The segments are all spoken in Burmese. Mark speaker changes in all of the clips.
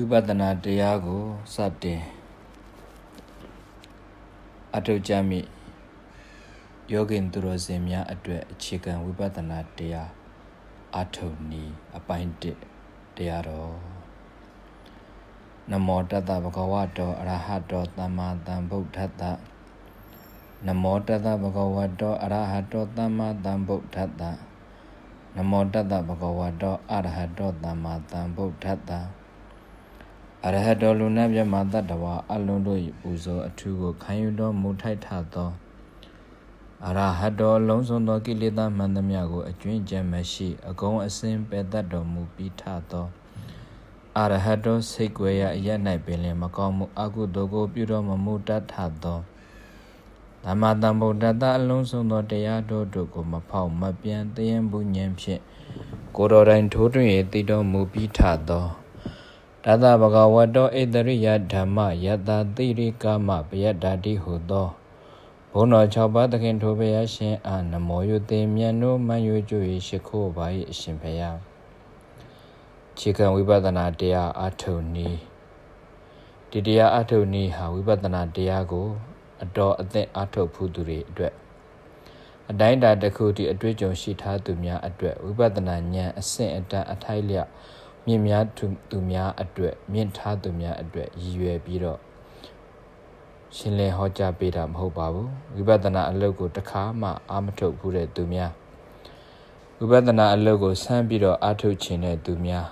Speaker 1: ဝိပဿနာတရားကိုစတင်အထောက်ကြမိယောဂင်သူတော်စင်များအတွက်အခြေခံဝိပဿနာတရားအထုံနီအပိုင်း1တရားတော်နမောတတဗုဒ္ဓဝတောအရဟတောသမ္မာသမ္ဗုဒ္ဓတ္တနမောတတဗုဒ္ဓဝတောအရဟတောသမ္မာသမ္ဗုဒ္ဓတ္တနမောတတဗုဒ္ဓဝတောအရဟတောသမ္မာသမ္ဗုဒ္ဓတ္တအရဟတောလူနာမြတ်မာတတ္တဝါအလုံးတို့၏ပူဇော်အထူးကိုခံယူတော်မူထိုက်ထသောအရဟတောလုံးစုံသောကိလေသာမှန်သမျှကိုအကျွင့်ကြံမရှိအကုန်အစင်ပယ်တတ်တော်မူပြီးထသောအရဟတောစိတ်ွယ်ရအရ၌ပင်လင်မကောင်းမှုအကုသိုလ်ကိုပြုတော်မမူတတ်ထသောသမ္မာသမ္ဗုဒ္ဓတအလုံးစုံသောတရားတော်တို့ကိုမဖောက်မပြန်တည်ရင်ဘူးဉာဏ်ဖြင့်ကိုယ်တော်တိုင်ထိုးတွင်ရည်တည်တော်မူပြီးထသောတသဗကဝတောဣတရိယဓမ္မယတတိရိကမပယတ္တာတိဟုသောဘုန်းတော်၆ပါးသခင် ထိုဘုရားရှင်အာ နမောယုတေမြတ်နိုးမန်ယုကျွေရှိခိုးပါ၏အရှင်ဘုရားခြေခံဝိပဿနာတရားအထုံနီးဒီတရားအထုံနီးဟာဝိပဿနာတရားကို အတော်အသင့်အထုတ်ဖို့သူတွေအတွက်အတိုင်းအတာတစ်ခုဒီအတွေ့အကြုံရှိထားသူများအတွက်ဝိပဿနာဉာဏ်အဆင့်အတန်းအထိုက်လျောက်မြင့်များသူသူများအတွက်မြင့်ထားသူများအတွက်ရည်ရွယ်ပြီးတော့ရှင်းလင်းဟောကြားပေးတာမဟုတ်ပါဘူးဝိပဿနာအလုပ်ကိုတစ်ခါမှအာမထုတ်ဘူးတဲ့သူများဝိပဿနာအလုပ်ကိုဆမ်းပြီးတော့အာထုတ်ခြင်းတဲ့သူများ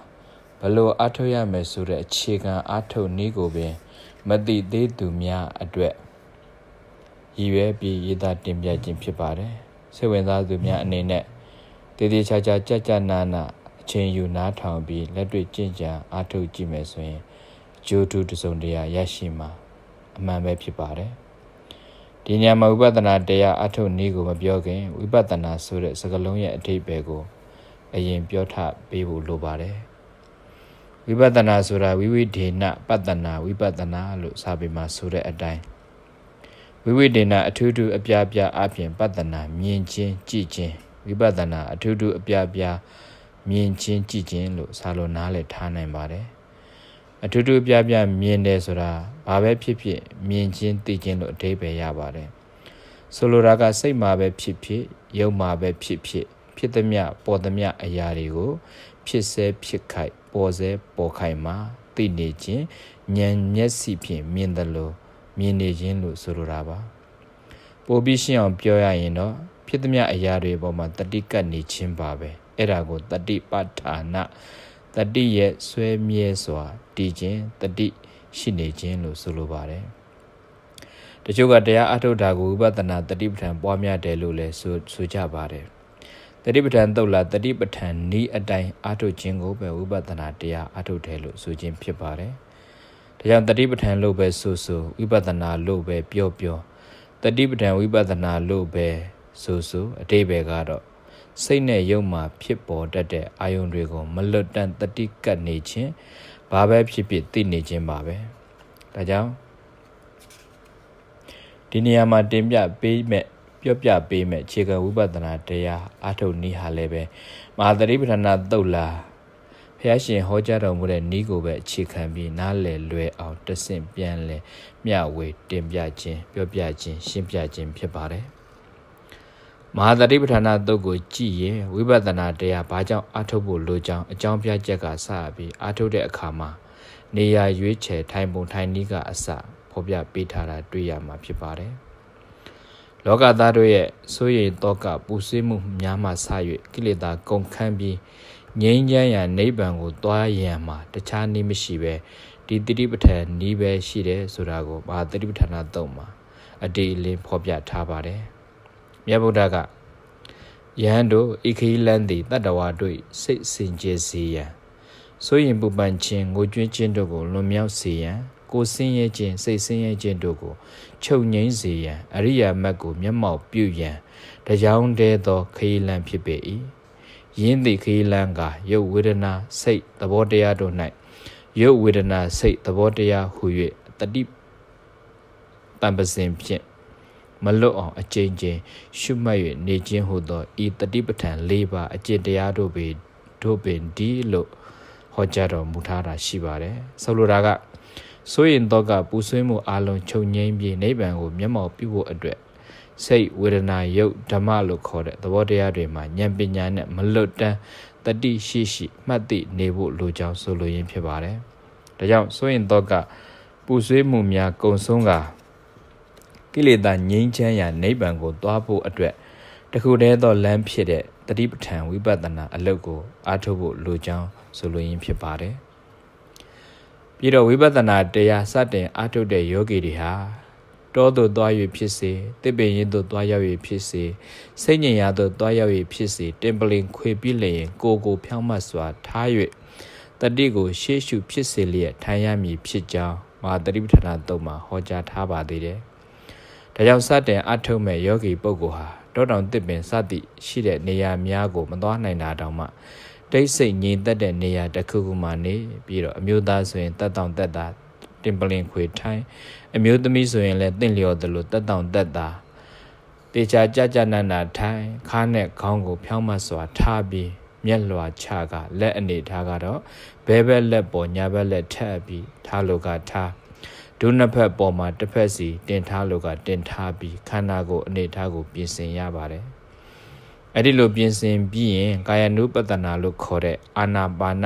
Speaker 1: ဘလို့အာထုတ်ရမယ်ဆိုတဲ့အခြေခံအာထုတ်နည်းကိုပင်မသိသေးသူများအတွက်ရည်ရွယ်ပြီးရေးသားတင်ပြခြင်းဖြစ်ပါတယ်စိတ်ဝင်စားသူများအနေနဲ့တည်တည်ချာချာကြကြနာနာချိန်ယူနားထောင်ပြီးလက်တွေ့ကြင်ကြံအားထုတ်ကြည့်မယ်ဆိုရင်ဂျိုတူတစုံတရာရရှိမှာအမှန်ပဲဖြစ်ပါတယ်။ဒီညမှာဝိပဿနာတရားအားထုတ်နည်းကိုမပြောခင်ဝိပဿနာဆိုတဲ့စကားလုံးရဲ့အဓိပ္ပာယ်ကို အရင်ပြောထပေးဖို့လိုပါတယ်။ဝိပဿနာဆိုတာဝိဝိဒေနပတ္တနာဝိပဿနာလို့စာပေမှာဆိုတဲ့အတိုင်းဝိဝိဒေနအထူးထူးအပြားပြားအပြင်ပတ္တနာမြင်ခြင်းကြည့်ခြင်းဝိပဿနာအထူးထူးအပြားပြားမြင်ချင်းကြည့်ချင်းလို့စာလိုနားလည်ထားနိုင်ပါတယ်အထူးထူးပြပြမြင်တယ်ဆိုတာဘာပဲဖြစ်ဖြစ်မြင်ချင်းသိချင်းလို့အဓိပ္ပာယ်ရပါတယ်ဆိုလိုတာကစိတ်မှာပဲဖြစ်ဖြစ် ရုပ်မှာပဲဖြစ်ဖြစ်ဖြစ်သည်မပေါ်သည်မအရာတွေကိုဖြစ်စေဖြစ်ခိုက်ပေါ်စေပေါ်ခိုက်မှာ သိနေခြင်းဉာဏ်မျက်စိဖြင့်မြင်တယ်လို့မြင်နေခြင်းလို့ဆိုလိုတာပါပိုပြီးရှင်းအောင်ပြောရရင်တော့ဖြစ်သည်မအရာတွေပေါ်မှာတတိကတ်နေခြင်းပါပဲ။အဲ့ဒါကိုတတိပဌာနတတိရဲ့ဆွဲမြဲစွာတည်ခြင်းတတိရှိနေခြင်းလို့ဆိုလိုပါတယ်တချို့ကတရားအထုတ်တာကိုဝိပဿနာတတိပဌာန်ပွားများတယ်လို့လည်းဆိုဆိုကြပါတယ်တတိပဌာန်တုတ်လာတတိပဌာန်ဤအတိုင်းအထုတ်ခြင်းကိုပဲဝိပဿနာတရားအထုတ်တယ်လို့ဆိုခြင်းဖြစ်ပါတယ်ဒါကြောင့်တတိပဌာန်လို့ပဲဆိုဆိုဝိပဿနာ လို့ပဲပြောပြောတတိပဌာန်ဝိပဿနာလို့ပဲဆိုဆိုအတိဘယ်ကတော့စိတ်နဲ့ရုပ်မှာဖြစ်ပေါ်တတ်တဲ့အာယုန်တွေကိုမလွတ်တန့်တတိကတ်နေခြင်းဘာပဲဖြစ်ဖြစ်သိနေခြင်းပါပဲဒါကြောင့်ဒီနေရာမှာတင်ပြပေးမဲ့ပြောပြပေးမဲ့ခြေကဝိပဿနာတရားအထုတ်နည်းဟာလည်းပဲမဟာသတိပဋ္ဌာနာတုတ်လားဖះရှင်ဟောကြားတော်မူတဲ့ဤကိုပဲအခြေခံပြီးနားလည်လွယ်အောင်တဆင့်ပြန်လည်မျှဝေတင်ပြခြင်းပြောပြခြင်းရှင်းပြခြင်းဖြစ်ပါတယ်မဟာသတိပဋ္ဌာန်သုတ်ကို ကြည့်ရင်ဝိပဿနာတရားဘာကြောင့်အထုတ်ဖို့လိုကြောင်းအကြောင်းပြချက်ကစပြီးအထုတ်တဲ့အခါမှာနေရာရွေးချယ်ထိုင်ပုံထိုင်နည်းကအစဖော်ပြပေးထားတာတွေ့ရမှာဖြစ်ပါတယ်။လောကသားတို့ရဲ့စိုးရိမ်တောကပူဆွေးမှုများမှဆ၍ကိလေသာကုန်ခန်းပြီးငြိမ်းချမ်းရာနိဗ္ဗာန်ကိုသွားရန်မှာတခြားနည်းမရှိပဲဒီတိတိပဋ္ဌာန်နည်းပဲရှိတယ်ဆိုတာကိုမဟာတိတိပဋ္ဌာန်သုတ်မှာအတေအလင်းဖော်ပြထားပါတယ်။မြတ်ဗုဒ္ဓကယဟန်တို့ဣခိလန်သည်တတ္တဝါတို့စိတ်စင်ကြယ်စေရန်ဆိုရင်ပူပန်ခြင်းငိုကြွေးခြင်းတို့ကိုလွန်မြောက်စေရန်ကိုဆင်းရဲခြင်းစိတ်ဆင်းရဲခြင်းတို့ကို ချုပ်ငိမ့်စေရန်အရိယာမတ်ကို မျက်မှောက်ပြုရန်တရားတည်းသောခရီးလန်ဖြစ်ပေ၏ယင်းသည့်ခရီးလန်ကရုပ်ဝေဒနာစိတ်သဘောတရားတို့၌ရုပ်ဝေဒနာစိတ်သဘောတရားဟု၍တတိပံပစဉ်ဖြင့်မလွတ်အောင်အကြိမ်ကြိမ်ရှုမှတ်၍နေခြင်းဟုသောဤတတိပဋ္ဌာန်၄ပါးအကျင့်တရားတို့ပေတို့ပင်ဒီလို့ဟောကြားတော်မူထားတာရှိပါတယ်ဆိုလိုတာကဆိုရင်တော့ကပူဆွေးမှုအလုံးချုပ်ငြိမ်းပြီးနိဗ္ဗာန်ကိုမျက်မှောက်ပြုဖို့အတွက်စိတ်ဝေဒနာယုတ်ဓမ္မလို့ခေါ်တဲ့သဘောတရားတွေမှာဉာဏ်ပညာနဲ့မလွတ်တမ်းတတိရှိရှိမှတ်သိနေဖို့လိုကြောင်းဆိုလိုရင်းဖြစ်ပါတယ်။ဒါကြောင့်ဆိုရင်တော့ကပူဆွေးမှုများကုံဆုံးကကိလေသာငြိမ်းချမ်းရာနိဗ္ဗာန်ကိုသွားဖို့အတွက်တခုတည်းသောလမ်းဖြစ်တဲ့တတိပဋ္ဌာန်ဝိပဿနာအလုပ်ကိုအားထုတ်ဖို့လိုကြောင်းဆိုလိုရင်းဖြစ်ပါတယ်။ပြီးတော့ဝိပဿနာတရားစတင်အားထုတ်တဲ့ယောဂီတွေဟာတောသို့သွား၍ဖြစ်စေတစ်ပင်ရင်သို့သွားရောက်၍ဖြစ်စေစိတ်ညင်ရာသို့သွားရောက်၍ဖြစ်စေတင်ပလင်ခွေပြလျင် ကိုကိုဖြောင်းမတ်စွာထား၍တတိကိုရှေ့ရှုဖြစ်စေလျက်ထိုင်ရမည်ဖြစ်ကြောင်းမဟာတတိပဋ္ဌာန်တုံးမှာဟောကြားထားပါသေးတယ်ဒါကြောင့်စတင်အထုတ်မဲ့ယောဂီပုဂ္ဂိုလ်ဟာတောတောင်တစ်ပင်စသည့်ရှိတဲ့နေရာများကိုမသွားနိုင်တာတောင်မှ တိတ်ဆိတ်ငြိမ်သက်တဲ့နေရာတစ်ခုခုမှနေပြီးတော့အမျိုးသားဆိုရင်တက်တောင်တက်တာတင်ပလင်ခွေထိုင်းအမျိုးသမီးဆိုရင်လည်းတင့်လျော်သလိုတက်တောင်တက်တာတေချာကြကြနန္နာထိုင်ခါနဲ့ခေါင်းကို ဖြောင်းမစွာထားပြီးမျက်လွာချကလက်အနေထားကတော့ဘဲဘက်လက်ပေါ်ညာဘက်လက်ထပ်ပြီးထားလိုကထားဒုနှစ်ဖက်ပေါ်မှာတစ်ဖက်စီတင်ထားလို့ကတင်ထားပြီးခန္ဓာကိုယ်အနေထားကို ပြင်ဆင်ရပါတယ်အဲ့ဒီလိုပြင်ဆင်ပြီးရင်ကာယ ानु ပတ္တနာလို့ခေါ်တဲ့အာနာပါန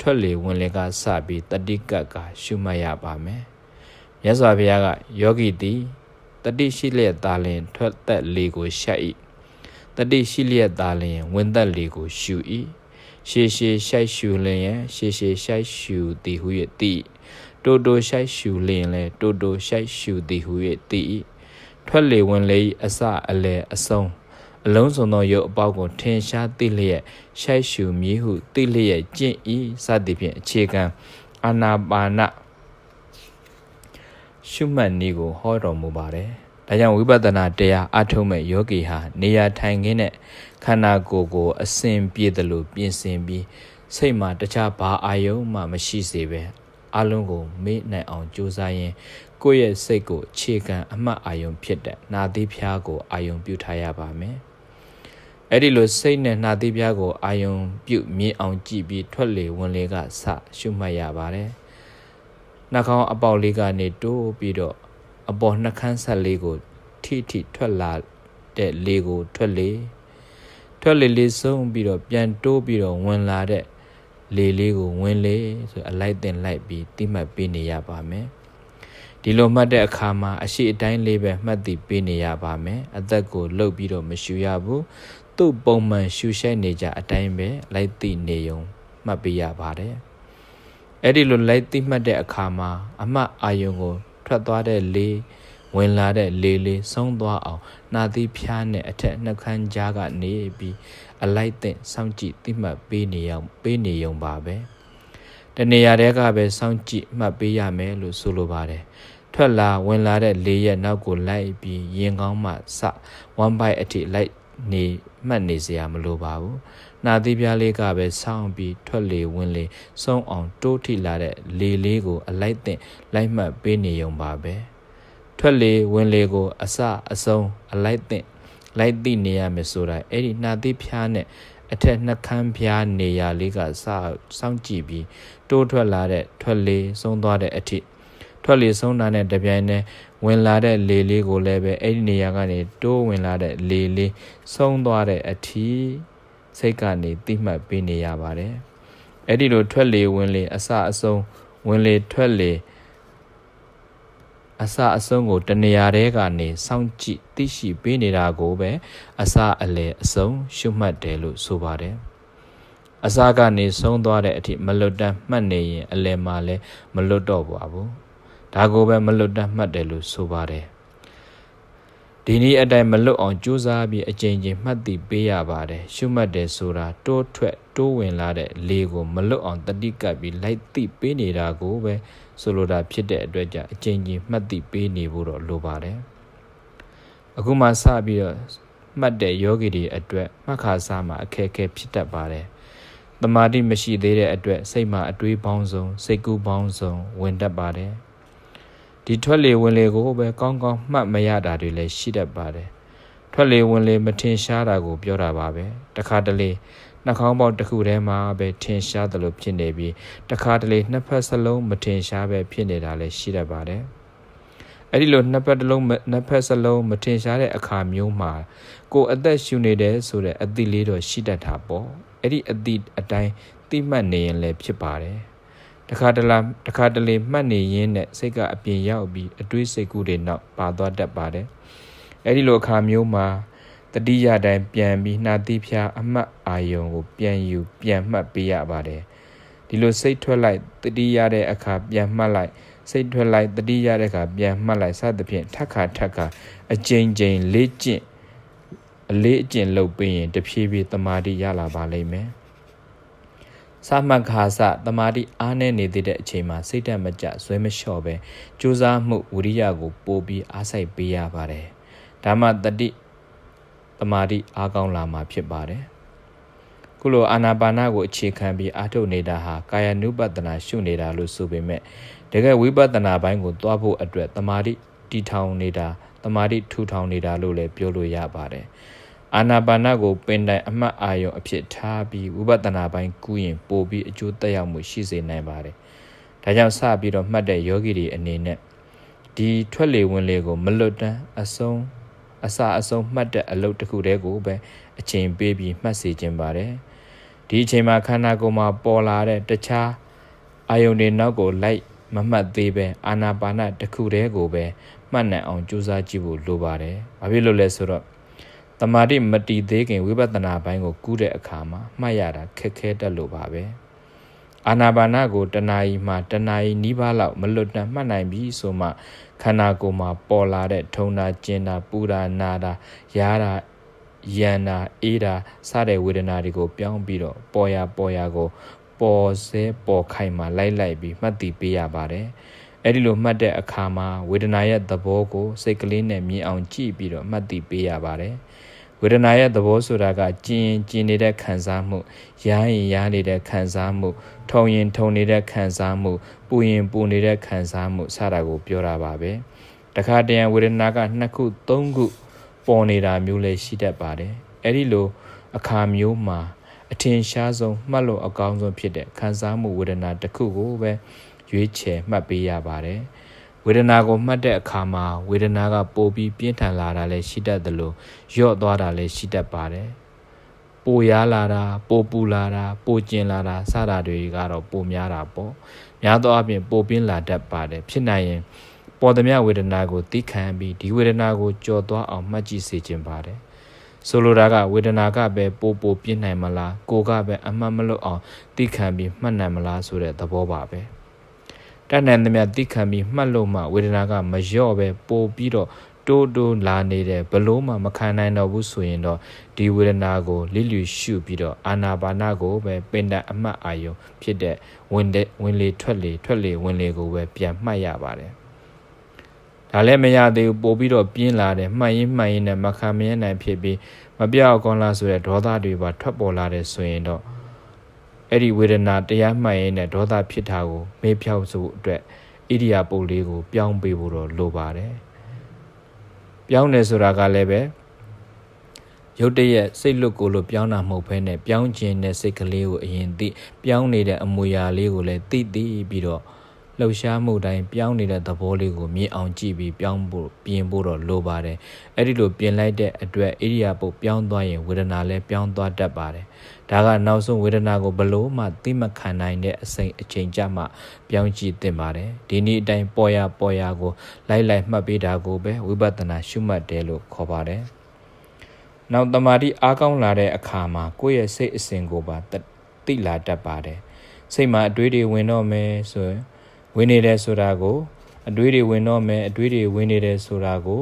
Speaker 1: ထွက်လေဝင်လေကစပြီးတတိကကရှုမှတ်ရပါမယ်မြတ်စွာဘုရားကယောဂီသည်တတိရှိလျက်သာလျင် ထွက်သက်လေကိုရှက်၏တတိရှိလျက်သာလျင်ဝင်သက်လေကိုရှု၏ရှေရှေရှိုက်ရှုလျင်ရှေရှေရှိုက်ရှုသည်ဟု၍သိ၏တိုတိုရှိုက်ရှူလျင်လဲတိုတိုရှိုက်ရှူသည်ဟု၍သိ၏ထွက်လေဝင်လေ၏အစအလယ်အဆုံးအလုံးစုံသောရုပ်အပေါက်ကိုထင်ရှားသိလျက်ရှိုက်ရှူမည်ဟုသိလျက်ကျင့်၏စသည်ဖြင့်အခြေခံအာနာပါနရှုမှတ်နည်းကိုဟောတော်မူပါတယ်။ဒါကြောင့်ဝိပဿနာတရားအထုံးမဲ့ယောဂီဟာနေရာထိုင်ခင်းနဲ့ခန္ဓာကိုယ်ကို အစဉ်ပြည့်တယ်လို့ပြင်ဆင်ပြီးစိတ်မှာတခြားဘာအာယုံမှမရှိစေပဲအလုံးကိုမေ့နိုင်အောင်ကြိုးစားရင်းကိုယ့်ရဲ့စိတ်ကိုအခြေခံအမှတ်အာရုံဖြစ်တဲ့နာသီးဖျားကိုအာရုံပြုထားရပါမယ်။အဲ့ဒီလိုစိတ်နဲ့နာသီးဖျားကိုအာရုံ ပြုမြင်အောင်ကြည့်ပြီးထွက်လေဝင်လေကဆရှုမှတ်ရပါတယ်။နှာခေါင်းအပေါက်လေးကနေတိုးပြီးတော့အပေါ်နှာခမ်းဆက်လေးကို ထိထိထွက်လာတဲ့လေကို ထွက်လေ ထွက်လေလေးဆုံးပြီးတော့ပြန်တိုးပြီးတော့ဝင်လာတဲ့လေလေးကိုဝင်လေဆိုအလိုက်တင်လိုက်ပြီးတိမှတ်ပေးနေရပါမယ်ဒီလိုမှတ်တဲ့အခါမှာအရှိအတိုင်းလေးပဲမှတ်သိပေးနေရပါမယ်အသက်ကိုလှုပ်ပြီးတော့မရှူရဘူးသူ့ပုံမှန်ရှူရှိုက်နေကြအတိုင်းပဲလိုက်သိနေုံမှတ်ပေးရပါတယ်အဲ့ဒီလိုလိုက်သိမှတ်တဲ့အခါမှာအမှတ်အာယုံကိုထွက်သွားတဲ့လေဝင်လာတဲ့လေလေးဆုံးသွားအောင်နှာသီးဖျားနဲ့အထက်နှက်ခမ်းကြားကနေပြီးအလိုက်သင့်စောင့်ကြည့်သိမှတ်ပေးနေအောင်ပေးနေုံပါပဲတနေရာတဲကပဲစောင့်ကြည့်မှတ်ပေးရမယ်လို့ဆိုလိုပါတယ်ထွက်လာဝင်လာတဲ့လေရဲ့နောက်ကိုလိုက်ပြီးရင်ကောင်းမှစ1 byte အထိလိုက်နေမှတ်နေစရာမလိုပါဘူး။နှာသီးပြားလေးကပဲဆောင်းပြီးထွက်လေဝင်လေ ဆုံးအောင် တိုးထိလာတဲ့လေလေးကို အလိုက်သင့်လိုက်မှတ်ပေးနေုံပါပဲ။ထွက်လေဝင်လေကို အစအဆုံးအလိုက်သင့်လိုက်သိနေရမယ်ဆိုတာအဲ့ဒီနှာသီးဖျားနဲ့အထက်နှကန်းဖျားနေရာလေးကစစောင့်ကြည့်ပြီးတိုးထွက်လာတဲ့ထွက်လေဆုံးသွားတဲ့အထိထွက်လေဆုံးတာနဲ့တပြိုင်တည်းဝင်လာတဲ့လေလေးကိုလည်းပဲအဲ့ဒီနေရာကနေတိုးဝင်လာတဲ့လေလေးဆုံးသွားတဲ့အထိစိတ်ကနေတိမှတ်ပေးနေရပါတယ်အဲ့ဒီလိုထွက်လေဝင်လေအစအဆုံးဝင်လေထွက်လေအစအဆုံးကိုတနေရာတဲကနေစောင့်ကြည့်သိရှိပေးနေတာကိုပဲအစအလယ်အဆုံးရှုမှတ်တယ်လို့ဆိုပါတယ်အစကနေဆုံးသွားတဲ့အထိမလွတ်တမ်းမှတ်နေရင်အလယ်မှာလည်းမလွတ်တော့ပါဘူးဒါကိုပဲမလွတ်တမ်းမှတ်တယ်လို့ဆိုပါတယ်ဒီနေ့အတိုင်းမလွတ်အောင်ကြိုးစားပြီးအကြိမ်ကြိမ်မှတ်တည်ပေးရပါတယ်ရှုမှတ်တယ်ဆိုတာတိုးထွက် တိုးဝင်လာတဲ့လေကိုမလွတ်အောင်တတိကပ်ပြီးလိုက်သိပေးနေတာကိုပဲဆိုလိုတာဖြစ်တဲ့အတွက်ကြောင့်အကြိမ်ကြိမ်မှတ်တည်ပေးနေဖို့တော့လိုပါတယ်အခုမှစပြီးတော့မှတ်တဲ့ယောဂီတွေအတွက် မှတ်ခါစားမှာအခက်အခဲဖြစ်တတ်ပါတယ်တမာတိမရှိသေးတဲ့အတွက်စိတ်မှာအတွေးပေါင်းစုံစိတ်ကူးပေါင်းစုံ ဝင်တတ်ပါတယ်ဒီထွက်လေဝင်လေကိုပဲကောင်းကောင်းမှတ်မရတာတွေလည်းရှိတတ်ပါတယ်ထွက်လေဝင်လေမထင်ရှားတာကိုပြောတာပါပဲတခါတလေနှာခေါင်းပေါက်တစ်ခုထဲမှာပဲထင်ရှားတယ်လို့ဖြစ်နေပြီးတခါတလေနှစ်ဖက်စလုံးမထင်ရှားပဲဖြစ်နေတာလည်းရှိတတ်ပါတယ်အဲ့ဒီလိုနှစ်ဖက်တစ်လုံးနှစ်ဖက်စလုံးမထင်ရှားတဲ့အခါမျိုးမှာ ကိုအသက်ရှူနေတယ်ဆိုတဲ့အသည့်လေးတော့ရှိတတ်တာပေါ့အဲ့ဒီအသည့်အတိုင်းသိမှတ်နေရင်လည်းဖြစ်ပါတယ်တခါတလာတခါတလေမှတ်နေရင်းနဲ့စိတ်ကအပြင်ရောက်ပြီးအတွေးစိတ်ကူးတွေနောက်ပါသွားတတ်ပါတယ်။အဲဒီလိုအခါမျိုးမှာတတိယတိုင်းပြန်ပြီးနှာသီးဖြာအမှတ်အာယုံကိုပြန်ယူပြန်မှတ်ပေးရပါတယ်။ဒီလိုစိတ်ထွက်လိုက်တတိယတဲ့အခါပြန်မှတ်လိုက် စိတ်ထွက်လိုက်တတိယတဲ့အခါပြန်မှတ်လိုက်စသဖြင့်ထပ်ခါထပ်ခါအကြိမ်ကြိမ်လေ့ကျင့်အလေးအကျင့်လုပ်ပြီးရင် တဖြည်းဖြည်းတမာတိရလာပါလိမ့်မယ်။စာမှတ်ခါစတမာတိအားနည်းနေတဲ့အချိန်မှာစိတ်ဓာတ်မကျဆွဲမလျှော့ပဲကြိုးစားမှုဝိရိယကို ပိုပြီးအားစိုက်ပေးရပါတယ်။ဒါမှတတိတမာတိ အားကောင်းလာမှာဖြစ်ပါတယ်။ခုလိုအာနာပါနကိုအခြေခံပြီးအားထုတ်နေတာဟာကာယ ानु ပတနာရှုနေတာလို့ဆိုပေမဲ့တကယ်ဝိပဿနာဘိုင်းကိုသွားဖို့အတွက်တမာတိတည်ထောင်နေတာတမာတိထူထောင်နေတာလို့လည်းပြောလို့ရပါတယ်။အာနာပါနကိုပင်တိုင် အမှတ်အာရုံ အဖြစ်ထားပြီးဝိပဿနာပိုင်းကူးရင်ပိုပြီးအကျိုးသက်ရောက်မှုရှိစေနိုင်ပါတယ်။ဒါကြောင့်စပြီးတော့မှတ်တဲ့ယောဂီတွေအနေနဲ့ဒီထွက်လေဝင်လေကို မလွတ်တမ်းအဆုံးအစာအဆုံးမှတ်တဲ့အလုပ်တစ်ခုတည်းကိုပဲအချိန်ပေးပြီးမှတ်စေခြင်းပါတယ်။ဒီအချိန်မှာခန္ဓာကိုယ်မှာပေါ်လာတဲ့တခြားအာယုန်တွေနောက်ကို လိုက်မမှတ်သေးပဲအာနာပါနတစ်ခုတည်းကိုပဲမှတ်နိုင်အောင်ကြိုးစားကြည့်ဖို့လိုပါတယ်။ဘာဖြစ်လို့လဲဆိုတော့တမာတိမတီသေးခင်ဝိပဿနာပိုင်းကိုကူးတဲ့အခါမှာမှတ်ရတာခက်ခဲတတ်လို့ပါပဲအာနာပါနာကိုတဏှာကြီးမှတဏှာကြီးနီးပါးလောက်မလွတ်တမ်းမှတ်နိုင်ပြီဆိုမှခန္ဓာကိုယ်မှာပေါ်လာတဲ့ထုံတာကျင်တာပူတာနာတာရားတာယန္တာအေးတာစတဲ့ဝေဒနာတွေကို ပြောင်းပြီးတော့ပေါ်ရပေါ်ရကို ပေါ်စဲပေါ်ခိုင်မှလိုက်လိုက်ပြီးမှတ်တည်ပေးရပါတယ်အဲ့ဒီလိုမှတ်တဲ့အခါမှာဝေဒနာရဲ့သဘောကိုစိတ်ကလေးနဲ့မြင်အောင်ကြည့်ပြီးတော့မှတ်တည်ပေးရပါတယ်။ဝေဒနာရဲ့သဘောဆိုတာကကျင်ကျင်နေတဲ့ခံစားမှုရာရင်ရာနေတဲ့ခံစားမှု ထုံရင်ထုံနေတဲ့ခံစားမှု ပူရင်ပူနေတဲ့ခံစားမှုစတာကိုပြောတာပါပဲတခါတရံဝေဒနာကနှစ်ခုသုံးခုပေါ်နေတာမျိုးလည်းရှိတတ်ပါတယ်အဲ့ဒီလို အခါမျိုးမှာအထင်ရှားဆုံးမှတ်လို့အကောင်းဆုံးဖြစ်တဲ့ခံစားမှုဝေဒနာတစ်ခုကိုပဲရွေးချယ်မှတ်ပေးရပါတယ်။ဝေဒနာကိုမှတ်တဲ့အခါမှာဝေဒနာကပိုပြီးပြင်းထန်လာတာလည်းရှိတတ်သလိုညော့သွားတာလည်းရှိတတ်ပါတယ်။ပိုရားလာတာပိုပူလာတာပိုကျင်လာတာစတာတွေကတော့ပိုများတာပေါ့။များသောအားဖြင့်ပိုပြင်းလာတတ်ပါတယ်ဖြစ်နိုင်ရင်ပေါ်သမျှဝေဒနာကိုသိခံပြီးဒီဝေဒနာကိုကြော်သွားအောင်မှတ်ကြည့်စေခြင်းပါတယ်။ဆိုလိုတာကဝေဒနာကပဲပိုပိုပြင်းနိုင်မလားကိုကပဲအမှတ်မလွတ်အောင်သိခံပြီးမှတ်နိုင်မလားဆိုတဲ့သဘောပါပဲ။တတ်နိုင်သမျှသိခံပြီးမှတ်လို့မှဝေဒနာကမလျော့ပဲပိုပြီးတော့တိုးတိုးလာနေတယ်ဘလို့မှမခံနိုင်တော့ဘူးဆိုရင်တော့ဒီဝေဒနာကိုလိလူရှုပြီးတော့အာနာပါနာကိုပဲပင်တန်အမှတ်အာယုံဖြစ်တဲ့ဝင်တဲ့ဝင်လေထွက်လေထွက်လေဝင်လေကိုပဲပြန်မှတ်ရပါတယ်ဒါလည်းမရသေးဘူးပို့ပြီးတော့ပြင်းလာတယ်မှန်ရင်မှန်ရင်နဲ့မခံမရနိုင်ဖြစ်ပြီးမပြောက်ကောင်းလားဆိုတဲ့ဒေါသတွေပါထွက်ပေါ်လာတယ်ဆိုရင်တော့အဲ့ဒီဝေဒနာတရားမှတ်ရင်းနဲ့ဒေါသဖြစ်တာကို မေ့ဖျောက်စို့အတွက်ဣရိယာပုတ်လေးကို ပြောင်းပေးဖို့တော့လိုပါတယ်။ပြောင်းတယ်ဆိုတာကလည်းပဲရုတ်တရက်စိတ်လွတ်ကိုလို့ပြောင်းတာမဟုတ်ဘဲနဲ့ပြောင်းခြင်းနဲ့စိတ်ကလေးကိုအရင်သိပြောင်းနေတဲ့အမူအရာလေးကိုလည်းသိသိပြီးတော့လှုပ်ရှားမှုတိုင်းပြောင်းနေတဲ့သဘောလေးကိုမြင်အောင်ကြည့်ပြီးပြောင်းဖို့ပြင်ဖို့တော့လိုပါတယ်။အဲ့ဒီလိုပြင်လိုက်တဲ့အတွက်ဣရိယာပုတ်ပြောင်းသွားရင်ဝေဒနာလည်းပြောင်းသွားတတ်ပါတယ်။ဒါကနောက်ဆုံးဝေဒနာကိုဘလို့မှသိမခံနိုင်တဲ့အစိမ်အချိန်ကြမှပြောင်းကြည့်သင့်ပါတယ်ဒီနေ့အတိုင်းပေါ်ရပေါ်ရကို လိုက်လိုက်မှတ်ပေးတာကိုပဲဝိပဿနာရှုမှတ်တယ်လို့ခေါ်ပါတယ်နောက်တမာတိအားကောင်းလာတဲ့အခါမှာကိုယ့်ရဲ့စိတ်အစဉ်ကိုပါတိလာတတ်ပါတယ်စိတ်မှာအတွေးတွေဝင်တော့မယ်ဆိုရင်ဝင်နေတယ်ဆိုတာကိုအတွေးတွေဝင်တော့မယ်အတွေးတွေဝင်နေတယ်ဆိုတာကို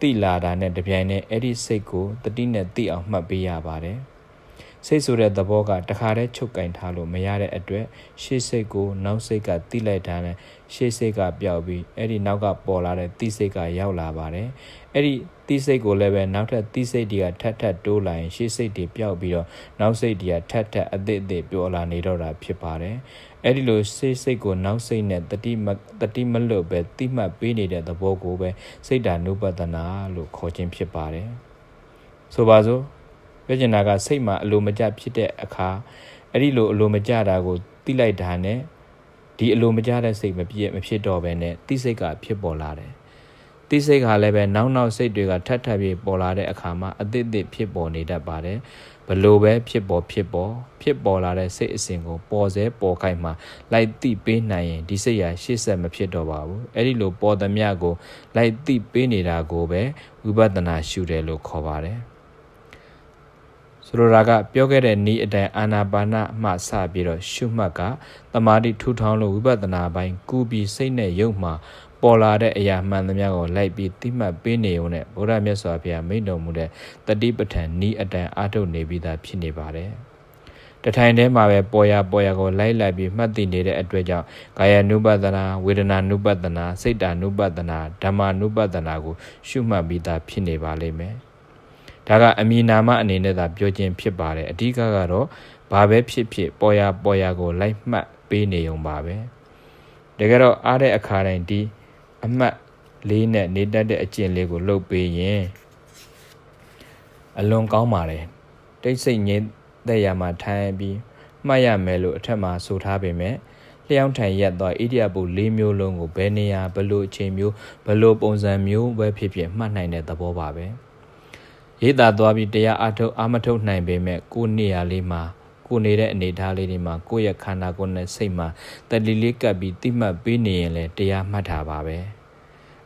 Speaker 1: တိလာတာနဲ့တပြိုင်တည်းအဲ့ဒီစိတ်ကိုတတိနဲ့တိအောင်မှတ်ပေးရပါတယ်။စိတ်ဆိုတဲ့သဘောကတခါတည်းချုပ်ကင်ထားလို့မရတဲ့အတွက်ရှေ့စိတ်ကိုနောက်စိတ်ကတိလိုက်တာနဲ့ရှေ့စိတ်ကပျောက်ပြီးအဲ့ဒီနောက်ကပေါ်လာတဲ့တိစိတ်ကရောက်လာပါတယ်အဲ့ဒီတိစိတ်ကိုလည်းပဲနောက်ထပ်တိစိတ်တွေကထပ်ထပ်တိုးလာရင်ရှေ့စိတ်တွေပျောက်ပြီးတော့နောက်စိတ်တွေကထပ်ထပ်အသစ်အသစ်ပျော်လာနေတော့တာဖြစ်ပါတယ်အဲ့ဒီလိုစိတ်စိတ်ကိုနောက်စိတ်နဲ့တတိမတတိမလွတ်ပဲတိမှတ်ပေးနေတဲ့သဘောကိုပဲစိတ်ဓာနုပတနာလို့ခေါ်ခြင်းဖြစ်ပါတယ်ဆိုပါစို့ပြောချင်တာကစိတ်မှာအလိုမကျဖြစ်တဲ့အခါအဲ့ဒီလိုအလိုမကျတာကိုသိလိုက်တာနဲ့ဒီအလိုမကျတဲ့စိတ်မပြည့်မဖြစ်တော့ဘဲနဲ့သိစိတ်ကဖြစ်ပေါ်လာတယ်ိစိတ်ကလည်းပဲနောက်နောက်စိတ်တွေကထပ်ထပ်ပြီးပေါ်လာတဲ့အခါမှာအသစ်သစ်ဖြစ်ပေါ်နေတတ်ပါတယ်ဘလို့ပဲဖြစ်ပေါ်ဖြစ်ပေါ်ဖြစ်ပေါ်လာတဲ့စိတ်အစဉ်ကိုပေါ်စေပေါ်ခိုက်မှလိုက်တိပေးနိုင်ရင်ဒီစိတ်ရာရှေ့ဆက်မဖြစ်တော့ပါဘူးအဲ့ဒီလိုပေါ်သမျှကို လိုက်တိပေးနေတာကိုပဲဝိပဿနာရှုတယ်လို့ခေါ်ပါတယ်ဆိုလိုတာကပြောခဲ့တဲ့ဤအတိုင်းအာနာပါနမှစပြီးတော့ရှုမှတ်ကတမာတိထူထောင်လို့ဝိပဿနာပိုင်းကူပြီးစိတ်နဲ့ယုတ်မှပေါ်လာတဲ့အရာမှန်သမျှကိုလိုက်ပြီးသိမှတ်ပေးနေုံနဲ့ဗုဒ္ဓမြတ်စွာဘုရားမိန့်တော်မူတဲ့တတိပဋ္ဌာန်ဤအတိုင်းအာထုတ်နေပြီးသားဖြစ်နေပါတယ်တထိုင်ထဲမှာပဲပေါ်ရပေါ်ရကိုလိုက်လိုက်ပြီးမှတ်သိနေတဲ့အတွက်ကြောင့်ကာယ ानु ပဒနာဝေဒနာ ानु ပဒနာစိတ်တ ानु ပဒနာဓမ္မ ानु ပဒနာကိုရှုမှတ်ပြီးသားဖြစ်နေပါလိမ့်မယ်ဒါကအမည်နာမအနေနဲ့သာပြောခြင်းဖြစ်ပါတယ်အဓိကကတော့ဘာပဲဖြစ်ဖြစ် ပေါ်ရပေါ်ရကိုလိုက်မှတ်ပေးနေုံပါပဲတကယ်တော့အားတဲ့အခါတိုင်းဒီအမှတ်လေးနဲ့နေတတ်တဲ့အကျင့်လေးကိုလုပ်ပေးရင်အလွန်ကောင်းပါတယ်တိတ်ဆိတ်ငြိမ်သက်ရမှာထိုင်ပြီးမှတ်ရမယ်လို့အထက်မှာဆိုထားပေမဲ့လျှောင်းထိုင်ရက်သွားဣတိယပု၄မျိုးလုံးကိုဘယ်နေရာဘယ်လိုအချိန်မျိုးဘယ်လိုပုံစံမျိုးပဲဖြစ်ဖြစ်မှတ်နိုင်တဲ့သဘောပါပဲ။ဒေသသွားပြီးတရားအထုတ်အာမထုတ်နိုင်ပေမဲ့ကိုနေရာလေးမှာကိုနေတဲ့အနေအထားလေးတွေမှာကိုယ့်ရဲ့ခန္ဓာကိုယ်နဲ့စိတ်မှာတတိလေးကပ်ပြီးတိမှတ်ပေးနေရင်လည်းတရားမှတ်တာပါပဲ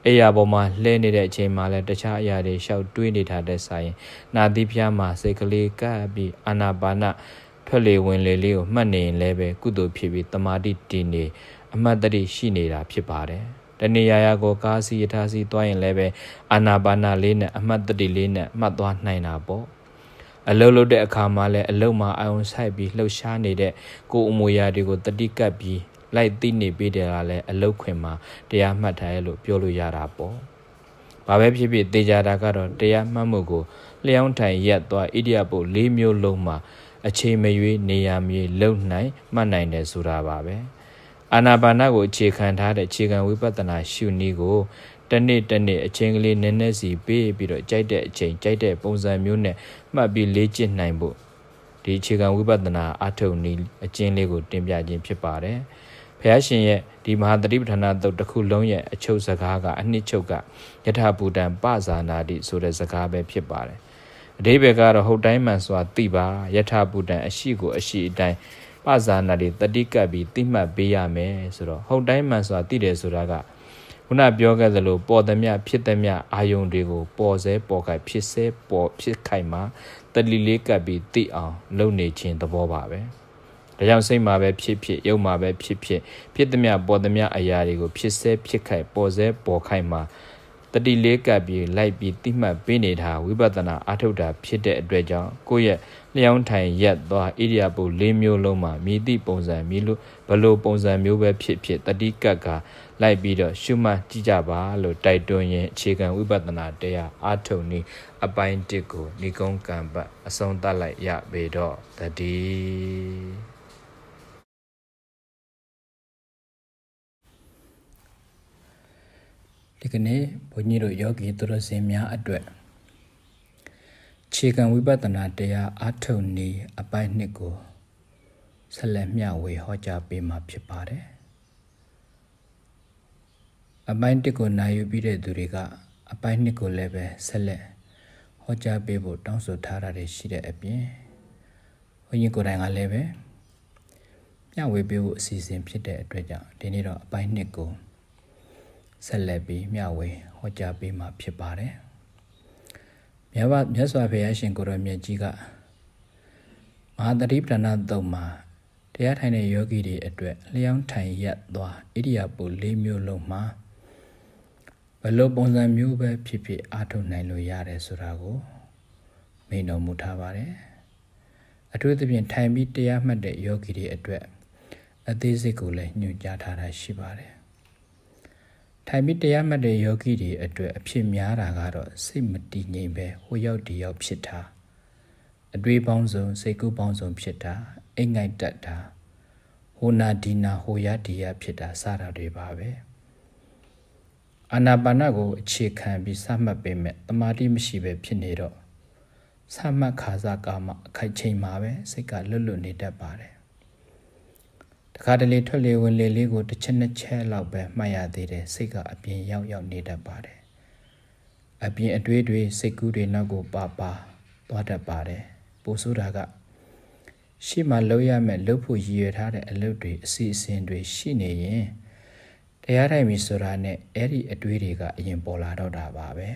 Speaker 1: အဲ့ရပေါ်မှာလှဲနေတဲ့အချိန်မှာလည်းတခြားအရာတွေရှောက်တွေးနေတာတဲ့ဆိုင်နာသီးဖျားမှာစိတ်ကလေးကပ်ပြီးအာနာပါနထွက်လေဝင်လေလေးကိုမှတ်နေရင်လည်းပဲကုသိုလ်ဖြစ်ပြီးတမာတိတည်နေအမတ်တရရှိနေတာဖြစ်ပါတယ်တနေရာရာကိုကားစီရထားစီသွားရင်လည်းပဲအာနာပါနာလေးနဲ့အမှတ်တတိလေးနဲ့မှတ်သွားနိုင်တာပေါ့အလုတ်လုတ်တဲ့အခါမှာလည်းအလုတ်မှာအာယုံဆိုင်ပြီးလှုပ်ရှားနေတဲ့ကိုယ်အမွေရာတွေကိုတတိကပ်ပြီးလိုက်သိနေပေးတယ်ကလည်းအလုတ်ခွင်မှာတရားမှတ်ထားရဲ့လို့ပြောလို့ရတာပေါ့ဘာပဲဖြစ်ဖြစ်တေချာတာကတော့တရားမှတ်မှုကိုလျှောင်းထိုင်ရက်သွားဣဒိယပု၄မျိုးလုံးမှာ အချိန်မရွေးနေရာမြေလုံနိုင်မှတ်နိုင်တယ်ဆိုတာပါပဲ။အာနာပါနကိုအခြေခံထားတဲ့အခြေခံဝိပဿနာရှုနည်းကိုတနေ့တနေ့အချိန်ကလေးနည်းနည်းစီပေးပြီးတော့ကြိုက်တဲ့အချိန်ကြိုက်တဲ့ပုံစံမျိုးနဲ့မှတ်ပြီးလေ့ကျင့်နိုင်ဖို့ဒီအခြေခံဝိပဿနာ အထုံနည်းအကျဉ်းလေးကိုတင်ပြခြင်းဖြစ်ပါတယ်။ဘုရားရှင်ရဲ့ဒီမဟာတတိပဌာနာတုတ်တစ်ခုလုံးရဲ့အချုပ်စကားကအနှစ်ချုပ်ကယထာဘူတံပဇာနာတိဆိုတဲ့စကားပဲဖြစ်ပါတယ်။အဓိပ္ပာယ်ကတော့ဟုတ်တိုင်းမှန်စွာသိပါယထာဘူတံအရှိကိုအရှိအတိုင်းပဇာနာတွေတတိကပ်ပြီးတိမှတ်ပေးရမယ်ဆိုတော့ဟုတ်တိုင်းမှန်ဆိုတာသိတယ်ဆိုတာကခုနပြောခဲ့သလိုပေါ်သည်မြဖြစ်သည်မြအာယုံတွေကိုပေါ်စေပေါ်ခိုက်ဖြစ်စေပေါ်ဖြစ်ခိုက်မှာတတိလေးကပ်ပြီးသိအောင်လုပ်နေခြင်းသဘောပါပဲဒါကြောင့်စိတ်မှာပဲဖြစ်ဖြစ်ရုပ်မှာပဲဖြစ်ဖြစ်ဖြစ်သည်မြပေါ်သည်မြအရာတွေကိုဖြစ်စေဖြစ်ခိုက်ပေါ်စေပေါ်ခိုက်မှာတတိလေးကပ်ပြီးလိုက်ပြီးတိမှတ်ပေးနေတာဝိပဿနာအထုတ်တာဖြစ်တဲ့အတွက်ကြောင့်ကိုယ့်ရဲ့လျှောင်းထိုင်ရက်သွားဣရိယာပု၄မျိုးလုံးမှာမြည်သည့်ပုံစံမြည်လို့ဘလို့ပုံစံမျိုးပဲဖြစ်ဖြစ်တတိကပ်ကလိုက်ပြီးတော့ရှုမှတ်ကြည့်ကြပါလို့တိုက်တွန်းရင်အခြေခံဝိပဿနာတရားအထုတ်နည်းအပိုင်း၁ကိုဏိကုံကံပတ်အဆုံးသတ်လိုက်ရပေတော့တတိဒီကနေ့ဘုန်းကြီးတို့ယောဂီသူတော်စင်များအတွက်ခြေကံဝိပဿနာတရားအထုတ်နည်းအပိုင်းနှစ်ကိုဆက်လက်မျှဝေ ဟောကြားပေးမှာဖြစ်ပါတယ်။အပိုင်းတစ်ကိုနိုင်ယူပြီးတဲ့သူတွေကအပိုင်းနှစ်ကိုလည်းပဲဆက်လက်ဟောကြားပေးဖို့တောင်းဆိုထားတာတွေရှိတဲ့အပြင်ဘုန်းကြီးကိုယ်တိုင်ကလည်းပဲမျှဝေပေးဖို့အစီအစဉ်ဖြစ်တဲ့အတွက်ကြောင့်ဒီနေ့တော့အပိုင်းနှစ်ကိုဆက်လက်ပြီးမျှဝေဟောကြားပေးမှာဖြစ်ပါတယ်။မြတ်မြတ်စွာဘုရားရှင်ကိုရောမြတ်ကြီးကမဟာတတိပဌာနာတုံမှာတရားထိုင်တဲ့ယောဂီတွေအတွက်လျောင်းထိုင်ရက်သွားဣရိယာပု၄မျိုးလုံးမှာဘလို့ပုံစံမျိုးပဲဖြစ်ဖြစ်အားထုတ်နိုင်လို့ရတယ်ဆိုတာကိုမိန်တော်မူထားပါတယ်။အထူးသဖြင့်ထိုင်ပြီးတရားမှတ်တဲ့ယောဂီတွေအတွက်အသေးစိတ်ကိုလည်းညွှန်ကြားထားတာရှိပါတယ်ထိုင်ပြီးတရားမှတ်တဲ့ယောဂီတွေအတွက်အဖြစ်များတာကတော့စိတ်မတည်ငြိမ်ပဲဟိုရောက်ဒီရောက်ဖြစ်တာအတွေးပေါင်းစုံစိတ်ကူးပေါင်းစုံ ဖြစ်တာအိမ်ငိုက်တက်တာဟိုနာဒီနာဟိုရဒီရဖြစ်တာစတာတွေပါပဲအာနာပါနကိုအခြေခံပြီးစမှတ်ပေးမယ်တမာတိမရှိပဲဖြစ်နေတော့စမှတ်ခါစားကာမအခိုက်ချိန်မှာပဲစိတ်ကလွတ်လွတ်နေတတ်ပါတယ်တခါတလေထွက်လေဝင်လေလေးကိုတစ်ချက်နှစ်ချက်လောက်ပဲမှတ်ရသေးတယ်စိတ်ကအပြင်ရောက်ရောက်နေတတ်ပါတယ်အပြင်အတွေ့အတွေ့စိတ်ကူးတွေနောက်ကိုပါပါသွားတတ်ပါတယ်ပိုဆိုးတာကရှိမှလုပ်ရမယ်လုပ်ဖို့ရည်ရွယ်ထားတဲ့အလုပ်တွေအစီအစဉ်တွေရှိနေရင်တရားထိုင်ပြီဆိုတာနဲ့အဲ့ဒီအတွေးတွေကအရင်ပေါ်လာတော့တာပါပဲ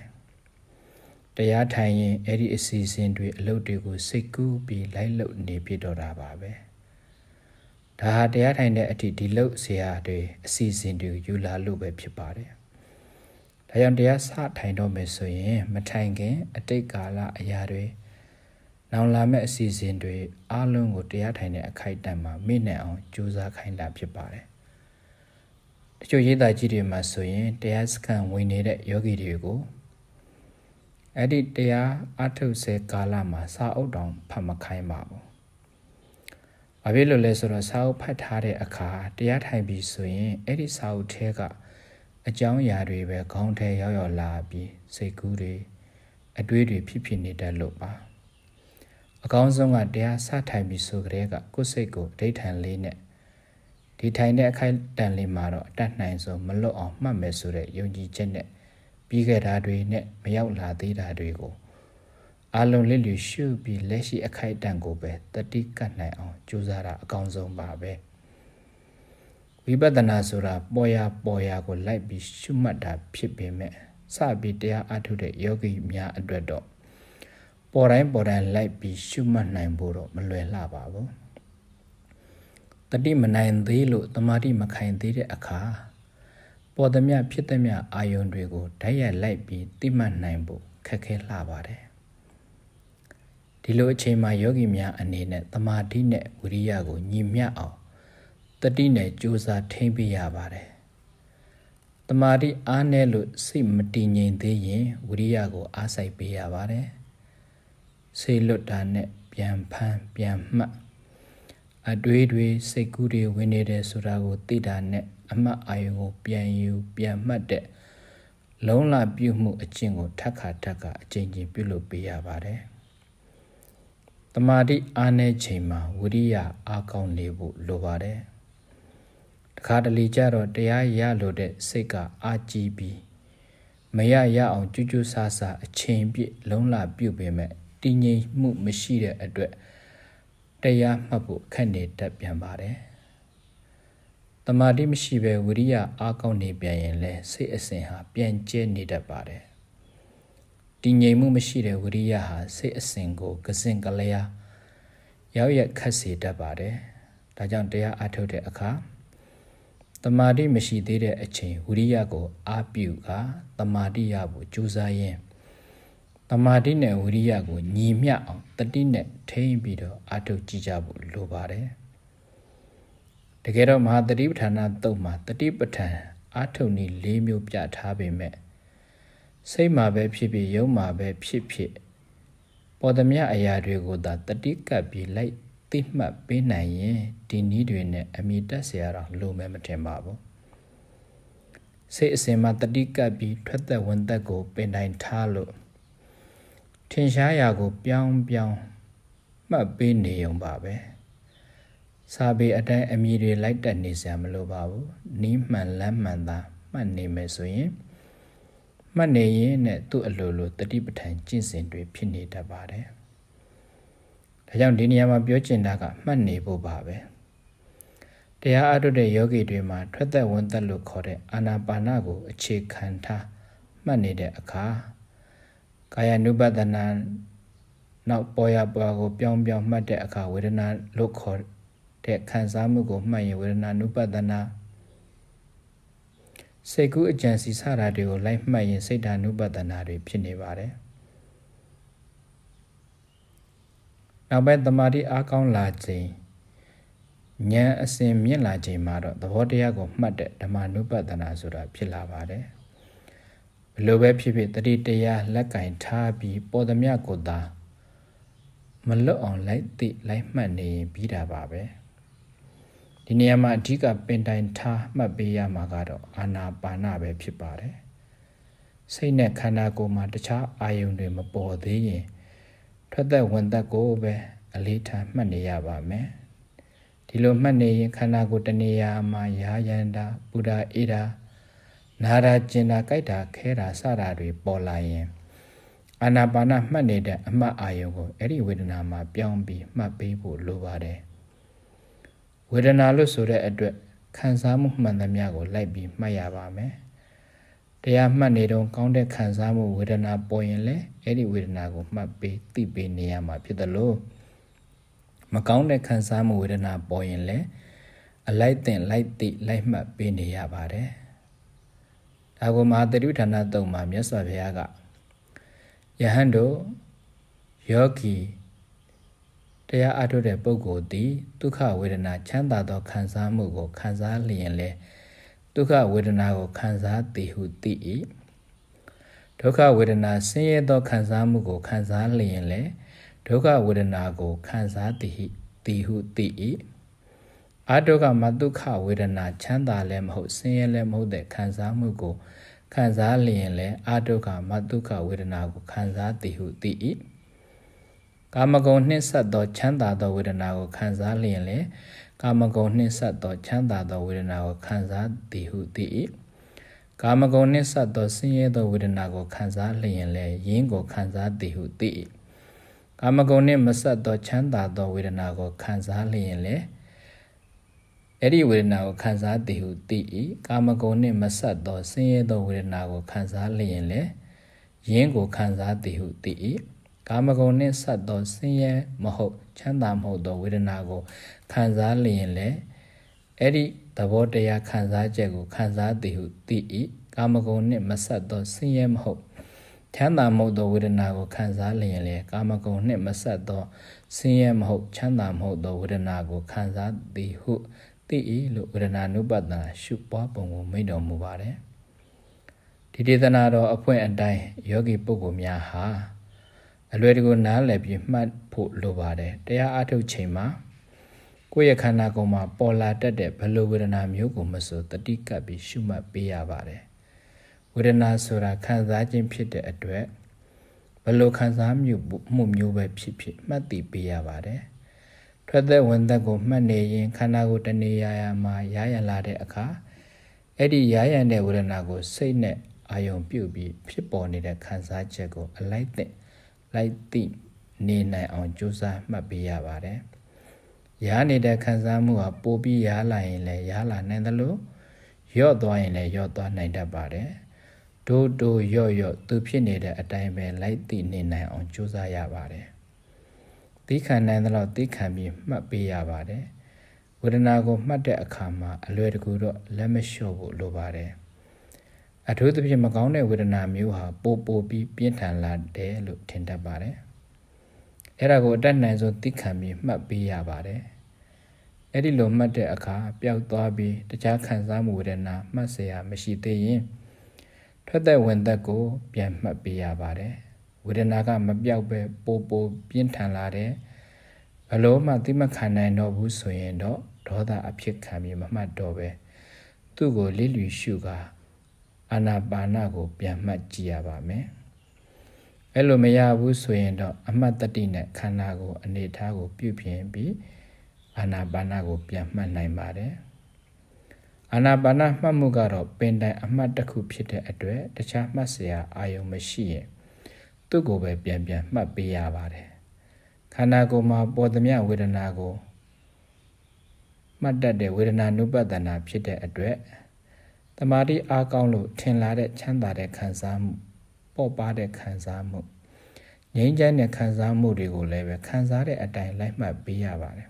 Speaker 1: တရားထိုင်ရင်အဲ့ဒီအစီအစဉ်တွေအလုပ်တွေကိုစိတ်ကူးပြီးလိုက်လုပ်နေဖြစ်တော့တာပါပဲ။ဒါဟာတရားထိုင်တဲ့အထိဒီလုတ်ဆရာတွေအစီအစဉ်တွေယူလာလို့ပဲဖြစ်ပါတယ်။ဒါကြောင့်တရားစထိုင်တော့မယ်ဆိုရင်မထိုင်ခင်အတိတ်ကာလအရာတွေနောင်လာမယ့်အစီအစဉ်တွေအလုံးကိုတရားထိုင်တဲ့အခိုက်အတန့်မှာမိနိုင်အောင် ကြိုးစားခိုင်းတာဖြစ်ပါတယ်။တချို့ရေးသားကြီးတွေမှာဆိုရင်တရားစခန်းဝင်နေတဲ့ယောဂီတွေကိုအဲ့ဒီတရားအထုတ်စေကာလမှာစာအုပ်တောင်ဖတ်မခိုင်းပါဘူးဘာဖြစ်လို့လဲဆိုတော့စာအုပ်ဖတ်ထားတဲ့အခါတရားထိုင်ပြီးဆိုရင်အဲ့ဒီစာအုပ်ထဲကအကြောင်းအရာတွေပဲခေါင်းထဲရောက်ရောက်လာပြီးစိတ်ကူးတွေအတွေးတွေဖြစ်ဖြစ်နေတတ်လို့ပါအကောင်းဆုံးကတရားစထိုင်ပြီးဆိုကြတဲ့ကကိုယ်စိတ်ကိုအဋ္ဌံလေးနဲ့ဒီထိုင်တဲ့အခိုက်တန်လေးမှာတော့အတတ်နိုင်ဆုံးမလွတ်အောင်မှတ်မယ်ဆိုတဲ့ယုံကြည်ချက်နဲ့ပြီးခဲ့တာတွေနဲ့မရောက်လာသေးတာတွေကိုအာလုံးလစ်လျူရှုပြီးလက်ရှိအခိုက်အတန့်ကိုပဲတတိကတ်နိုင်အောင်ကြိုးစားတာအကောင်းဆုံးပါပဲဝိပဿနာဆိုတာပေါ်ရပေါ်ရကိုလိုက်ပြီးရှုမှတ်တာဖြစ်ပေမဲ့စပြီးတရားအထုတ်တဲ့ယောဂီများအတွက်တော့ပေါ်တိုင်းပေါ်တိုင်းလိုက်ပြီးရှုမှတ်နိုင်ဖို့တော့မလွယ်လှပါဘူးတတိမနိုင်သေးလို့တမာတိမခိုင်သေးတဲ့အခါပေါ်သည်မြဖြစ်သည်မြအာယုန်တွေကိုဓာတ်ရိုက်လိုက်ပြီးသိမှတ်နိုင်ဖို့ခက်ခဲလှပါတယ်ဒီလိုအချိန်မှာယောဂီများအနေနဲ့တမာတိနဲ့ဝိရိယကိုညီမျှအောင်တတိနဲ့ကြိုးစားထိန်းပေးရပါတယ်။တမာတိအားနည်းလို့စိတ်မတည်ငြိမ်သေးရင်ဝိရိယကိုအားစိုက်ပေးရပါတယ်။စိတ်လွတ်တာနဲ့ပြန်ဖန်းပြန်မှတ်အတွေးတွေစိတ်ကူးတွေဝင်နေတယ်ဆိုတာကိုသိတာနဲ့အမှတ်အာရုံကို ပြန်ယူပြန်မှတ်တဲ့လုံးလာပြုမှုအကျင့်ကိုထပ်ခါထပ်ခါအကျင့်ချင်းပြုလုပ်ပေးရပါတယ်။တမာတိအားနေချိန်မှာဝိရိယအားကောင်းနေဖို့လိုပါတယ်တခါတလေကြတော့တရားရလို့တဲ့စိတ်ကအာကြည်ပြီးမရရအောင်ကြွကြွဆဆအချိန်ပြည့်လုံးလာပြုတ်ပေမဲ့တည်ငြိမ်မှုမရှိတဲ့အတွက်တရားမှတ်ဖို့ခက်နေတတ်ပြန်ပါတယ်တမာတိမရှိဘဲဝိရိယအားကောင်းနေပြန်ရင်လဲစိတ်အစဉ်ဟာ ပြန်ကျဲနေတတ်ပါတယ်တည်ငြိမ်မှုမရှိတဲ့ဝိရိယဟာစိတ်အစဉ်ကိုကစင်ကလျာရောက်ရက်ခတ်စေတတ်ပါတယ်။ဒါကြောင့်တရားအထုတ်တဲ့အခါတမာတိမရှိသေးတဲ့အချိန်ဝိရိယကို အားပြုကတမာတိရဖို့ကြိုးစားရင်တမာတိနဲ့ဝိရိယကိုညီမျှအောင်တတိနဲ့ထိန်းပြီးတော့အထုတ်ကြည့်ကြဖို့လိုပါတယ်။တကယ်တော့မဟာတတိပဋ္ဌာနာတုတ်မှာတတိပဋ္ဌာန်အထုတ်နည်း၄မျိုးပြထားပေမဲ့စိတ်မှာပဲဖြစ်ဖြစ်ယုံမှာပဲဖြစ်ဖြစ်ပေါ်သမျှအရာတွေကိုသာတတိကပ်ပြီးလိုက်သိမှတ်ပေးနိုင်ရင်ဒီနည်းတွေနဲ့အမိတက်เสียတာလိုမဲမထင်ပါဘူးစိတ်အစဉ်မှာတတိကပ်ပြီးထွက်သက်ဝင်သက်ကိုပင်တိုင်ထားလို့ထင်ရှားရာကို ပြောင်းပြောင်းမှတ်ပေးနေုံပါပဲစာပေအတိုင်းအမိတွေလိုက်တက်နေစရာမလိုပါဘူးနီးမှန်လမ်းမှန်သာမှတ်နေမယ်ဆိုရင်မှတ်နေရင်းနဲ့သူ့အလိုလိုတတိပဋ္ဌာန်ကျင့်စဉ်တွေဖြစ်နေတတ်ပါတယ်။ဒါကြောင့်ဒီနေရာမှာပြောချင်တာက မှတ်နေဖို့ပါပဲ။တရားအထုတ်တဲ့ယောဂီတွေမှာထွက်သက်ဝင်သက်လို့ခေါ်တဲ့အာနာပါနကို အခြေခံထား မှတ်နေတဲ့အခါကာယ ानु ပဒနာနောက်ပေါ်ရပွားကိုပြောင်းပြောင်းမှတ်တဲ့အခါဝေဒနာလို့ခေါ်တဲ့ခံစားမှုကိုမှတ်ရင်ဝေဒနာ ानु ပဒနာစိတ်ကူးအကြံစီစတာတွေကိုလိုက်မှတ်ရင်စိတ်ဓာနုပတနာတွေဖြစ်နေပါတယ်။နောက်ပိုင်းတမာတိ အားကောင်းလာခြင်းဉာဏ်အစဉ်မြင့်လာခြင်းမှာတော့သဘောတရားကို မှတ်တဲ့ဓမ္မနုပတနာဆိုတာဖြစ်လာပါတယ်။ဘလို့ပဲဖြစ်ဖြစ်တတိတရားလက်ကင်ထားပြီးပေါ်သမျှကိုသာ မလွတ်အောင်လိုက်သိလိုက်မှတ်နေရင်ပြီးတာပါပဲ။ဒီနေရာမှာအဓိကပင်တိုင်ထားမှတ်ပေးရမှာကတော့အာနာပါနပဲဖြစ်ပါတယ်စိတ်နဲ့ခန္ဓာကိုယ်မှာတခြားအာယုန်တွေမပေါ်သေးရင်ထွက်သက်ဝင်သက်ကိုပဲအလေးထားမှတ်နေရပါမယ်ဒီလိုမှတ်နေရင်ခန္ဓာကိုယ်တနေရာမှာရာယန္တာပူရာအေတာနာရာကျင်တာကြိုက်တာခဲတာစတာတွေပေါ်လာရင်အာနာပါနမှတ်နေတဲ့အမှတ်အာယုံကိုအဲ့ဒီဝေဒနာမှာပြောင်းပြီးမှတ်ပေးဖို့လိုပါတယ်။ဝေဒနာလို့ဆိုတဲ့အတွက်ခံစားမှုမှန်သမျှကို လိုက်ပြီးမှတ်ရပါမယ်။တရားမှတ်နေတော့ကောင်းတဲ့ခံစားမှုဝေဒနာပေါ်ရင်လည်းအဲ့ဒီဝေဒနာကိုမှတ်ပြီးသိပေးနေရမှာ ဖြစ်တယ်လို့မကောင်းတဲ့ခံစားမှုဝေဒနာပေါ်ရင်လည်းအလိုက်တင်လိုက်သိလိုက်မှတ်ပေးနေရပါတယ်။ဒါကိုမဟာတတိဌာနတုံမှာမြတ်စွာဘုရားကယဟန်တို့ယောဂီတရားအထုတ်တဲ့ပုဂ္ဂိုလ်သည်ဒုက္ခဝေဒနာချမ်းသာသော ခံစားမှုကို ခံစားလျင်လည်းဒုက္ခဝေဒနာကိုခံစားသည်ဟုသိ၏ဒုက္ခဝေဒနာဆင်းရဲသောခံစားမှုကိုခံစားလျင်လည်းဒုက္ခဝေဒနာကိုခံစားသည်သည်ဟုသိ၏အာတုကမဒုက္ခဝေဒနာချမ်းသာလည်းမဟုတ်ဆင်းရဲလည်းမဟုတ်တဲ့ခံစားမှုကိုခံစားလျင်လည်းအာတုကမဒုက္ခဝေဒနာကိုခံစားသည်ဟုသိ၏ကာမဂုဏ်နှင့်ဆက်သော ချမ်းသာသောဝေဒနာကိုခံစားလျင်လေကာမဂုဏ်နှင့်ဆက်သောချမ်းသာသောဝေဒနာကိုခံစားသည်ဟုသိ၏ကာမဂုဏ်နှင့်ဆက်သောဆင်းရဲသောဝေဒနာကိုခံစားလျင်လေယင်းကိုခံစားသည်ဟုသိ၏ကာမဂုဏ်နှင့်မဆက်သောချမ်းသာသောဝေဒနာကိုခံစားလျင်လေအဲ့ဒီဝေဒနာကိုခံစားသည်ဟုသိ၏ကာမဂုဏ်နှင့်မဆက်သောဆင်းရဲသောဝေဒနာကိုခံစားလျင်လေယင်းကိုခံစားသည်ဟုသိ၏ကာမဂုဏ်နှင့်ဆက်သောဆင်းရဲမဟုတ်ချမ်းသာမဟုတ်သောဝေဒနာကိုခံစားလျင်လည်းအဲ့ဒီသဘောတရားခံစားချက်ကို ခံစားသည်ဟုသိ၏ကာမဂုဏ်နှင့်မဆက်သောဆင်းရဲမဟုတ်ချမ်းသာမဟုတ်သောဝေဒနာကိုခံစားလျင်လေကာမဂုဏ်နှင့်မဆက်သောဆင်းရဲမဟုတ်ချမ်းသာမဟုတ်သောဝေဒနာကိုခံစားသည်ဟုသိ၏လို့ဝေဒနာနုပဒနာရှုပွားပုံကိုမိန့်တော်မူပါတယ်ဒီဒေသနာတော်အဖွင့်အတိုင်းယောဂီပုဂ္ဂိုလ်များဟာအလွယ်တကူနားလည်ပြီးမှတ်ဖို့လိုပါတယ်တရားအထုတ်ချိန်မှာကိုယ့်ရဲ့ခန္ဓာကိုယ်မှာပေါ်လာတတ်တဲ့ဘလိုဝေဒနာမျိုးကိုမဆိုတတိကပ်ပြီးရှုမှတ်ပေးရပါတယ်ဝေဒနာဆိုတာခံစားခြင်းဖြစ်တဲ့အတွက်ဘလိုခံစားမှုမျိုးပဲဖြစ်ဖြစ် မှတ်သိပေးရပါတယ်ထွက်သက်ဝင်သက်ကိုမှတ်နေရင် ခန္ဓာကိုယ်တနေရာရာမှာရရလာတဲ့အခါအဲ့ဒီရရတဲ့ဝေဒနာကို စိတ်နဲ့အာယုံပြုတ်ပြီးဖြစ်ပေါ်နေတဲ့ခံစားချက်ကိုအလိုက်တဲ့လိုက်သိနေနိုင်အောင်ကြိုးစားမှတ်ပေးရပါတယ်။ရားနေတဲ့ခံစားမှုဟာပိုပြီးရားလာရင်လည်းရားလာနိုင်သလိုရော့သွားရင်လည်းရော့သွားနိုင်တတ်ပါတယ်။ဒို့ဒို့ရော့ရော့သူဖြစ်နေတဲ့အတိုင်းပဲလိုက်သိနေနိုင်အောင်ကြိုးစားရပါတယ်။သိခံနိုင်သလောက်သိခံပြီးမှတ်ပေးရပါတယ်။ဝေဒနာကိုမှတ်တဲ့အခါမှာ အလွယ်တကူတော့လက်မလျှော့ဖို့လိုပါတယ်။အထူးသဖြင့်မကောင်းတဲ့ဝေဒနာမျိုးဟာပိုပိုပြီးပြင်းထန်လာတယ်လို့ထင်တတ်ပါတယ်။အဲ့ဒါကိုအတတ်နိုင်ဆုံးသိခံပြီးမှတ်ပေးရပါတယ်။အဲ့ဒီလိုမှတ်တဲ့အခါပျောက်သွားပြီးတခြားခံစားမှုဝေဒနာမှတ်เสียရမရှိသေးရင်ထွက်သက်ဝင်သက်ကို ပြန်မှတ်ပေးရပါတယ်။ဝေဒနာကမပျောက်ပဲပိုပိုပြင်းထန်လာတယ်။ဘလို့မှသိမခံနိုင်တော့ဘူးဆိုရင်တော့ဒေါသအဖြစ်ခံပြီးမမှတ်တော့ပဲသူ့ကိုလိလူရှုကားအာနာပါနကိုပြန်မှတ်ကြည့်ရပါမယ်အဲ့လိုမရဘူးဆိုရင်တော့အမှတ်တတိနဲ့ခန္ဓာကိုအနေထားကို ပြုပြင်ပြီးအာနာပါနကိုပြန်မှတ်နိုင်ပါတယ်အာနာပါနမှတ်မှုကတော့ပင်တိုင်အမှတ်တစ်ခုဖြစ်တဲ့အတွက်တခြားမှတ်စရာအာယုံမရှိရင် သူ့ကိုပဲပြန်ပြန်မှတ်ပေးရပါတယ်ခန္ဓာကိုယ်မှာပေါ်သမျှဝေဒနာကိုမှတ်တတ်တဲ့ဝေဒနာနုပတ္တနာဖြစ်တဲ့အတွက်တမာတိအားကောင်းလို့ထင်လာတဲ့ချမ်းသာတဲ့ခံစားမှုပေါ့ပါတဲ့ခံစားမှုငြိမ်းချမ်းတဲ့ခံစားမှုတွေကိုလည်းပဲခံစားတဲ့အတိုင်းလိုက်မှတ်ပေးရပါတယ်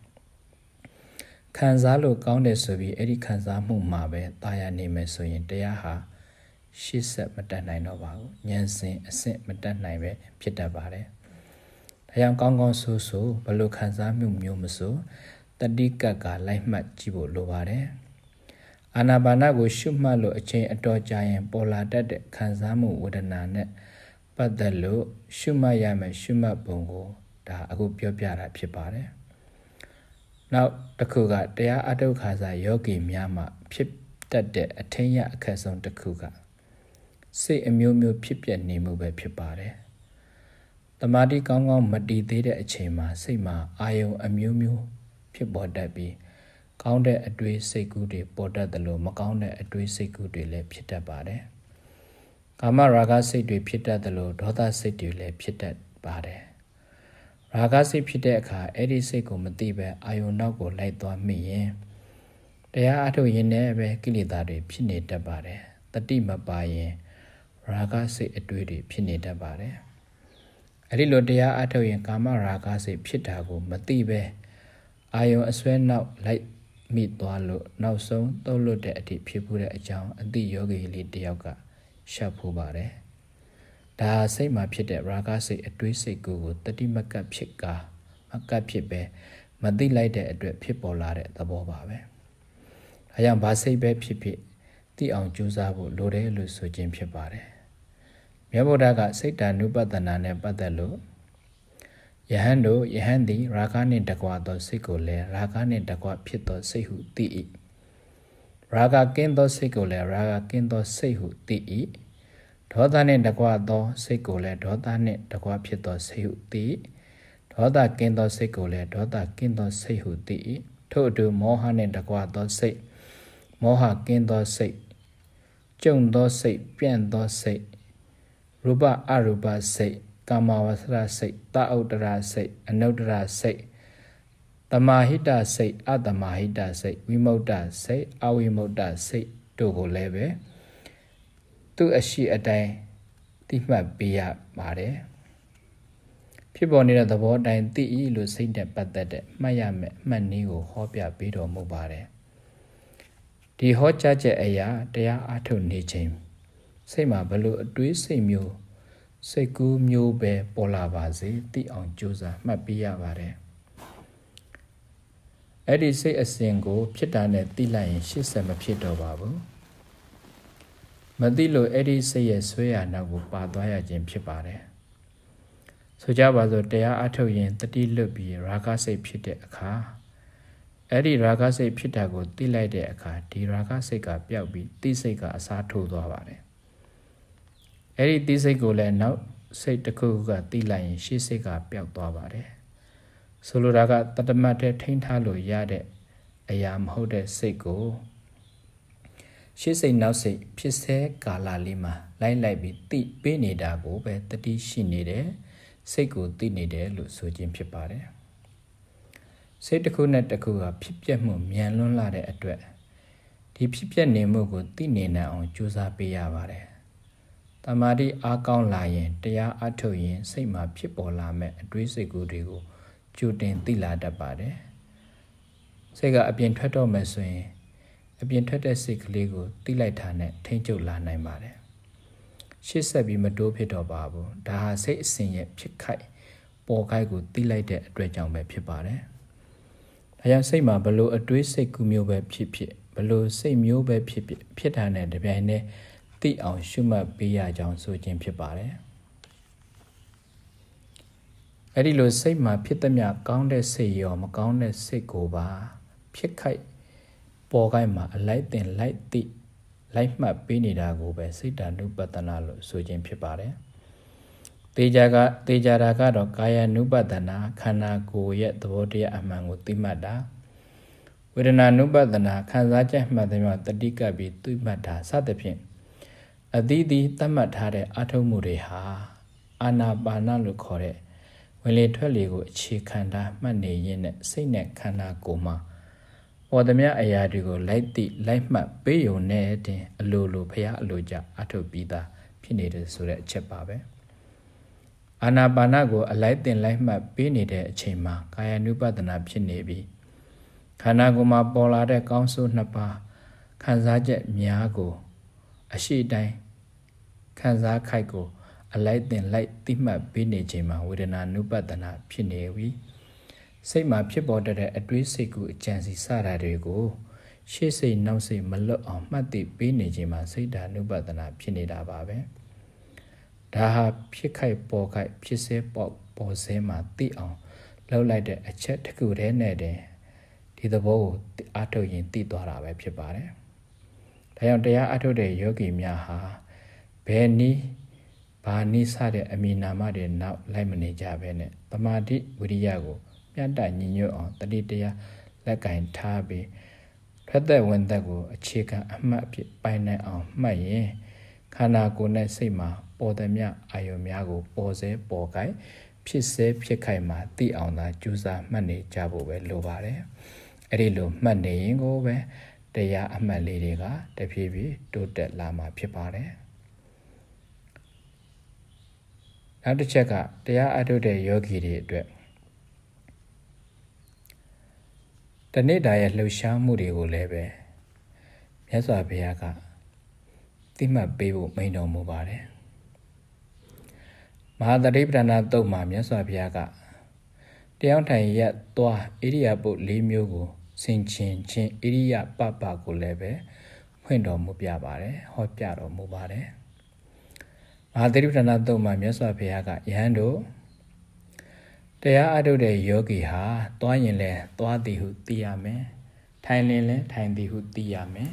Speaker 1: ခံစားလို့ကောင်းတယ်ဆိုပြီးအဲ့ဒီခံစားမှုမှာပဲตายရနေမယ်ဆိုရင်တရားဟာရှေ့ဆက်မတက်နိုင်တော့ပါဘူးဉာဏ်စဉ်အစစ်မတက်နိုင်ပဲဖြစ်တတ်ပါတယ်ဒါကြောင့်ကောင်းကောင်းဆိုဆိုဘလို့ခံစားမှုမျိုးမဆိုတတိကတ်ကလိုက်မှတ်ကြည့်ဖို့လိုပါတယ်အာနာပါနကိုရှုမှတ်လို့အချိန်အတော်ကြာရင်ပေါ်လာတတ်တဲ့ခံစားမှုဝေဒနာနဲ့ပတ်သက်လို့ရှုမှတ်ရမယ်ရှုမှတ်ပုံကိုဒါအခုပြောပြတာဖြစ်ပါတယ်။နောက်တစ်ခုကတရားအထုတ်ခါစားယောဂီများမှ ဖြစ်တတ်တဲ့အထင်ရအခက်ဆုံးတစ်ခုကစိတ်အမျိုးမျိုးဖြစ်ပျက်နေမှုပဲဖြစ်ပါတယ်။တမာတိကောင်းကောင်းမတည်သေးတဲ့အချိန်မှာစိတ်မှာအာယုံအမျိုးမျိုးဖြစ်ပေါ်တတ်ပြီးကောင်းတဲ့အတွေးစိတ်ကူးတွေပေါ်တတ်တယ်လို့မကောင်းတဲ့အတွေးစိတ်ကူးတွေလည်းဖြစ်တတ်ပါတယ်။ကာမရာဂစိတ်တွေ ဖြစ်တတ်တယ်လို့ဒေါသစိတ်တွေလည်းဖြစ်တတ်ပါတယ်။ရာဂစိတ်ဖြစ်တဲ့အခါအဲ့ဒီစိတ်ကို မသိပဲအာယုံနောက်ကို လိုက်သွားမိရင်တရားအထုတ်ရင်လည်းပဲကိလေသာတွေဖြစ်နေတတ်ပါတယ်။တတိမပါရင်ရာဂစိတ်အတွေးတွေဖြစ်နေတတ်ပါတယ်။အဲ့ဒီလိုတရားအထုတ်ရင်ကာမရာဂစိတ်ဖြစ်တာကို မသိပဲအာယုံအစွဲနောက်လိုက်မိသွားလို့နောက်ဆုံးတုတ်လွတ်တဲ့အထိဖြစ်မှုတဲ့အကြောင်း အသိယောဂီလေးတယောက်က ရှက်ဖို့ပါတယ်။ဒါစိတ်မှာဖြစ်တဲ့ရာဂစိတ်အတွေးစိတ်ကိုကိုတတိမကတ်ဖြစ်ကာမကတ်ဖြစ်ပဲမသိလိုက်တဲ့အတွက်ဖြစ်ပေါ်လာတဲ့သဘောပါပဲ။အဲကြောင့်ဘာစိတ်ပဲဖြစ်ဖြစ်သိအောင်ကြိုးစားဖို့လိုတယ်လို့ဆိုခြင်းဖြစ်ပါတယ်။မြတ်ဗုဒ္ဓကစိတ်တ ानु ပတ္တနာနဲ့ပတ်သက်လို့ယဟန်တို့ယဟန်သည်ရာဂနှင့်တကွာသောစိတ်ကိုလည်းရာဂနှင့်တကွာဖြစ်သောစိတ်ဟုသိ၏ရာဂကင်းသောစိတ်ကိုလည်းရာဂကင်းသောစိတ်ဟုသိ၏ဒေါသနှင့်တကွာသောစိတ်ကိုလည်းဒေါသနှင့်တကွာဖြစ်သောစိတ်ဟုသိ၏ဒေါသကင်းသောစိတ်ကိုလည်းဒေါသကင်းသောစိတ်ဟုသိ၏ထို့အတူမောဟနှင့်တကွာသောစိတ်မောဟကင်းသောစိတ်ကြုံသောစိတ်ပြန့်သောစိတ်ရူပအရူပစိတ်ကာမဝဆရစိတ်တအုတ်တရာစိတ်အနုတရာစိတ်တမာဟိတစိတ်အတမာဟိတစိတ်ဝိမု ക്ത စိတ်အဝိမု ക്ത စိတ်တို့ကိုလည်းပဲသူ့အရှိအတိုင်းသိမှတ်ပေးရပါတယ်ဖြစ်ပေါ်နေတဲ့သဘောတိုင်းသိဤလို့စိတ်နဲ့ပတ်သက်တဲ့မှတ်ရမယ်အမှတ်နည်းကိုဟောပြပေးတော်မူပါတယ်ဒီဟောကြားချက်အရာတရားအထုတ်နေခြင်းစိတ်မှာဘလို့အတွေးစိတ်မျိုးစိတ်ကူးမျိုးပဲပေါ်လာပါစေသိအောင်ကြိုးစားမှတ်ပေးရပါတယ်အဲ့ဒီစိတ်အစဉ်ကို ဖြစ်တာနဲ့သိလိုက်ရင် ရှစ်ဆက်မဖြစ်တော့ပါဘူးမသိလို့အဲ့ဒီစိတ်ရဲ့ဆွဲရနောက်ကိုပါသွားရခြင်းဖြစ်ပါတယ်ဆိုကြပါစို့တရားအထုတ်ရင်တတိလွတ်ပြီးရာဂစိတ်ဖြစ်တဲ့အခါအဲ့ဒီရာဂစိတ်ဖြစ်တာကိုသိလိုက်တဲ့အခါဒီရာဂစိတ်ကပျောက်ပြီးသိစိတ်ကအစားထိုးသွားပါတယ်အဲ့ဒီသိစိတ်ကိုလည်းနောက်စိတ်တစ်ခုကသိလိုက်ရင်ရှေ့စိတ်ကပျောက်သွားပါတယ်ဆိုလိုတာကတတမတ်ထဲထိန်းထားလို့ရတဲ့အရာမဟုတ်တဲ့စိတ်ကိုရှေ့စိတ်နောက်စိတ်ဖြစ်စေကာလလေးမှာလိုက်လိုက်ပြီးသိပေးနေတာကိုပဲတတိရှိနေတယ်စိတ်ကိုသိနေတယ်လို့ဆိုခြင်းဖြစ်ပါတယ်စိတ်တစ်ခုနဲ့တစ်ခုကဖြစ်ပျက်မှုမြန်လွန်းလာတဲ့အတွက်ဒီဖြစ်ပျက်နေမှုကိုသိနေနိုင်အောင်ကြိုးစားပေးရပါတယ်တမာတိအားကောင်းလာရင်တရားအထုတ်ရင်စိတ်မှာဖြစ်ပေါ်လာမဲ့အတွေးစိတ်ကူးတွေကိုကြိုတင်သိလာတတ်ပါတယ်။စိတ်ကအပြင်ထွက်တော့မယ်ဆိုရင် အပြင်ထွက်တဲ့စိတ်ကလေးကို သိလိုက်တာနဲ့ထိမ့်ကျုပ်လာနိုင်ပါတယ်။ရှေ့ဆက်ပြီးမတိုးဖြစ်တော့ပါဘူး။ဒါဟာစိတ်အစဉ်ရဲ့ဖြစ်ခိုက်ပေါ်ခိုက်ကိုသိလိုက်တဲ့အတွက်ကြောင့်ပဲဖြစ်ပါတယ်။ဒါကြောင့်စိတ်မှာဘလို့အတွေးစိတ်ကူးမျိုးပဲဖြစ်ဖြစ်ဘလို့စိတ်မျိုးပဲဖြစ်ဖြစ်ဖြစ်တာနဲ့တပြိုင်တည်းသိအောင်ရှုမှတ်ပေးရကြောင်းဆိုခြင်းဖြစ်ပါတယ်။အဲဒီလိုစိတ်မှာဖြစ်သမျှကောင်းတဲ့စိတ်ရောမကောင်းတဲ့စိတ်ကိုပါဖြစ်ခိုက်ပေါ်ခိုက်မှာအလိုက်တင်လိုက်သိလိုက်မှတ်ပေးနေတာကိုပဲစိတ်တဏှုပတ္တနာလို့ဆိုခြင်းဖြစ်ပါတယ်။တေကြကတေကြတာကတော့ကာယ ानु ပတ္တနာခန္ဓာကိုယ်ရဲ့သဘောတရားအမှန်ကိုသိမှတ်တာဝေဒနာနုပဒနာခံစားချက်မှတ်သမျှတတိကပ်ပြီးသိမှတ်တာစသဖြင့်အသီးသီးသတ်မှတ်ထားတဲ့အထုံးမှုတွေဟာ အာနာပါနလို့ခေါ်တဲ့ဝင်လေထွက်လေကိုအခြေခံတာ မှတ်နေရင်းနဲ့စိတ်နဲ့ခန္ဓာကိုယ်မှာပေါ်သမျှအရာတွေကို လိုက်သိလိုက်မှတ်ပေးယုံနဲ့တင်အလိုလိုဖရားအလိုကြအထုတ်ပြီးသားဖြစ်နေတယ်ဆိုတဲ့အချက်ပါပဲအာနာပါနကိုအလိုက်တင်လိုက်မှတ်ပေးနေတဲ့အချိန်မှာကာယ ानु ပဒနာဖြစ်နေပြီးခန္ဓာကိုယ်မှာပေါ်လာတဲ့ကောင်းဆိုးနှစ်ပါးခံစားချက်များကိုအရှိတိုင်းခံစားခိုက်ကို အလိုက်တင်လိုက်တိမှတ်ပေးနေချိန်မှာဝေဒနာနုပတနာဖြစ်နေပြီစိတ်မှာဖြစ်ပေါ်တတ်တဲ့အတွေးစိတ်ကူအကြံစီစတာတွေကိုရှေ့စိတ်နောက်စိတ်မလွတ်အောင်မှတ်သိပေးနေခြင်းမှာစိတ်ဓာနုပတနာဖြစ်နေတာပါပဲဒါဟာဖြစ်ခိုက်ပေါ်ခိုက် ဖြစ်စေပေါက်ပေါ်စေမှာသိအောင်လှုပ်လိုက်တဲ့အချက်တစ်ခုတည်းနဲ့တည်းဒီသဘောကိုအားထုတ်ရင်သိသွားတာပဲဖြစ်ပါတယ်ဒါကြောင့်တရားအထုတ်တဲ့ယောဂီများဟာဘယ်နည်းဘာနည်းစတဲ့အမိနာမတွေနောက်လိုက်မနေကြဘဲနဲ့တမာတိဝိရိယကိုပြတ်တညီညွတ်အောင်တတိတရားလက်ကင်ထားပြီးထွက်သက်ဝင်သက်ကို အခြေခံအမှတ်အဖြစ်ပိုင်နိုင်အောင်မှတ်ရင်ခန္ဓာကိုယ်နဲ့စိတ်မှာပေါ်သည်မြအာယုံများကို ပေါ်စေပေါ်ကိုင်ဖြစ်စေဖြစ်ခိုင်မှာသိအောင်သာကြိုးစားမှတ်နေကြဖို့ပဲလိုပါတယ်။အဲ့ဒီလိုမှတ်နေရင်ကိုပဲတရားအမှတ်လေးတွေကတဖြည်းဖြည်းတိုးတက်လာမှာဖြစ်ပါတယ်နောက်တစ်ချက်ကတရားအထုတ်တဲ့ယောဂီတွေအတွက်တနေ့တာရဲ့လှုပ်ရှားမှုတွေကိုလည်းပဲ မြတ်စွာဘုရားကသိမှတ်ပေးဖို့မိန့်တော်မူပါတယ်မဟာတရိပ္ပဏာတုတ်မှာမြတ်စွာဘုရားကတရားထိုင်ရက် သွားဣရိယာပုတ်၄မျိုးကိုဆင်ခြင်ခြင်းဣရိယပပကိုလည်းပဲဖွင့်တော်မူပြပါတယ်ဟောပြတော်မူပါတယ်မဟာသီရိပဌာနသုံးမှာမြတ်စွာဘုရားကယဟန်တို့တရားအထုတ်တဲ့ယောဂီဟာသွားရင်လဲသွားသည်ဟုသိရမယ်ထိုင်ရင်လဲထိုင်သည်ဟုသိရမယ်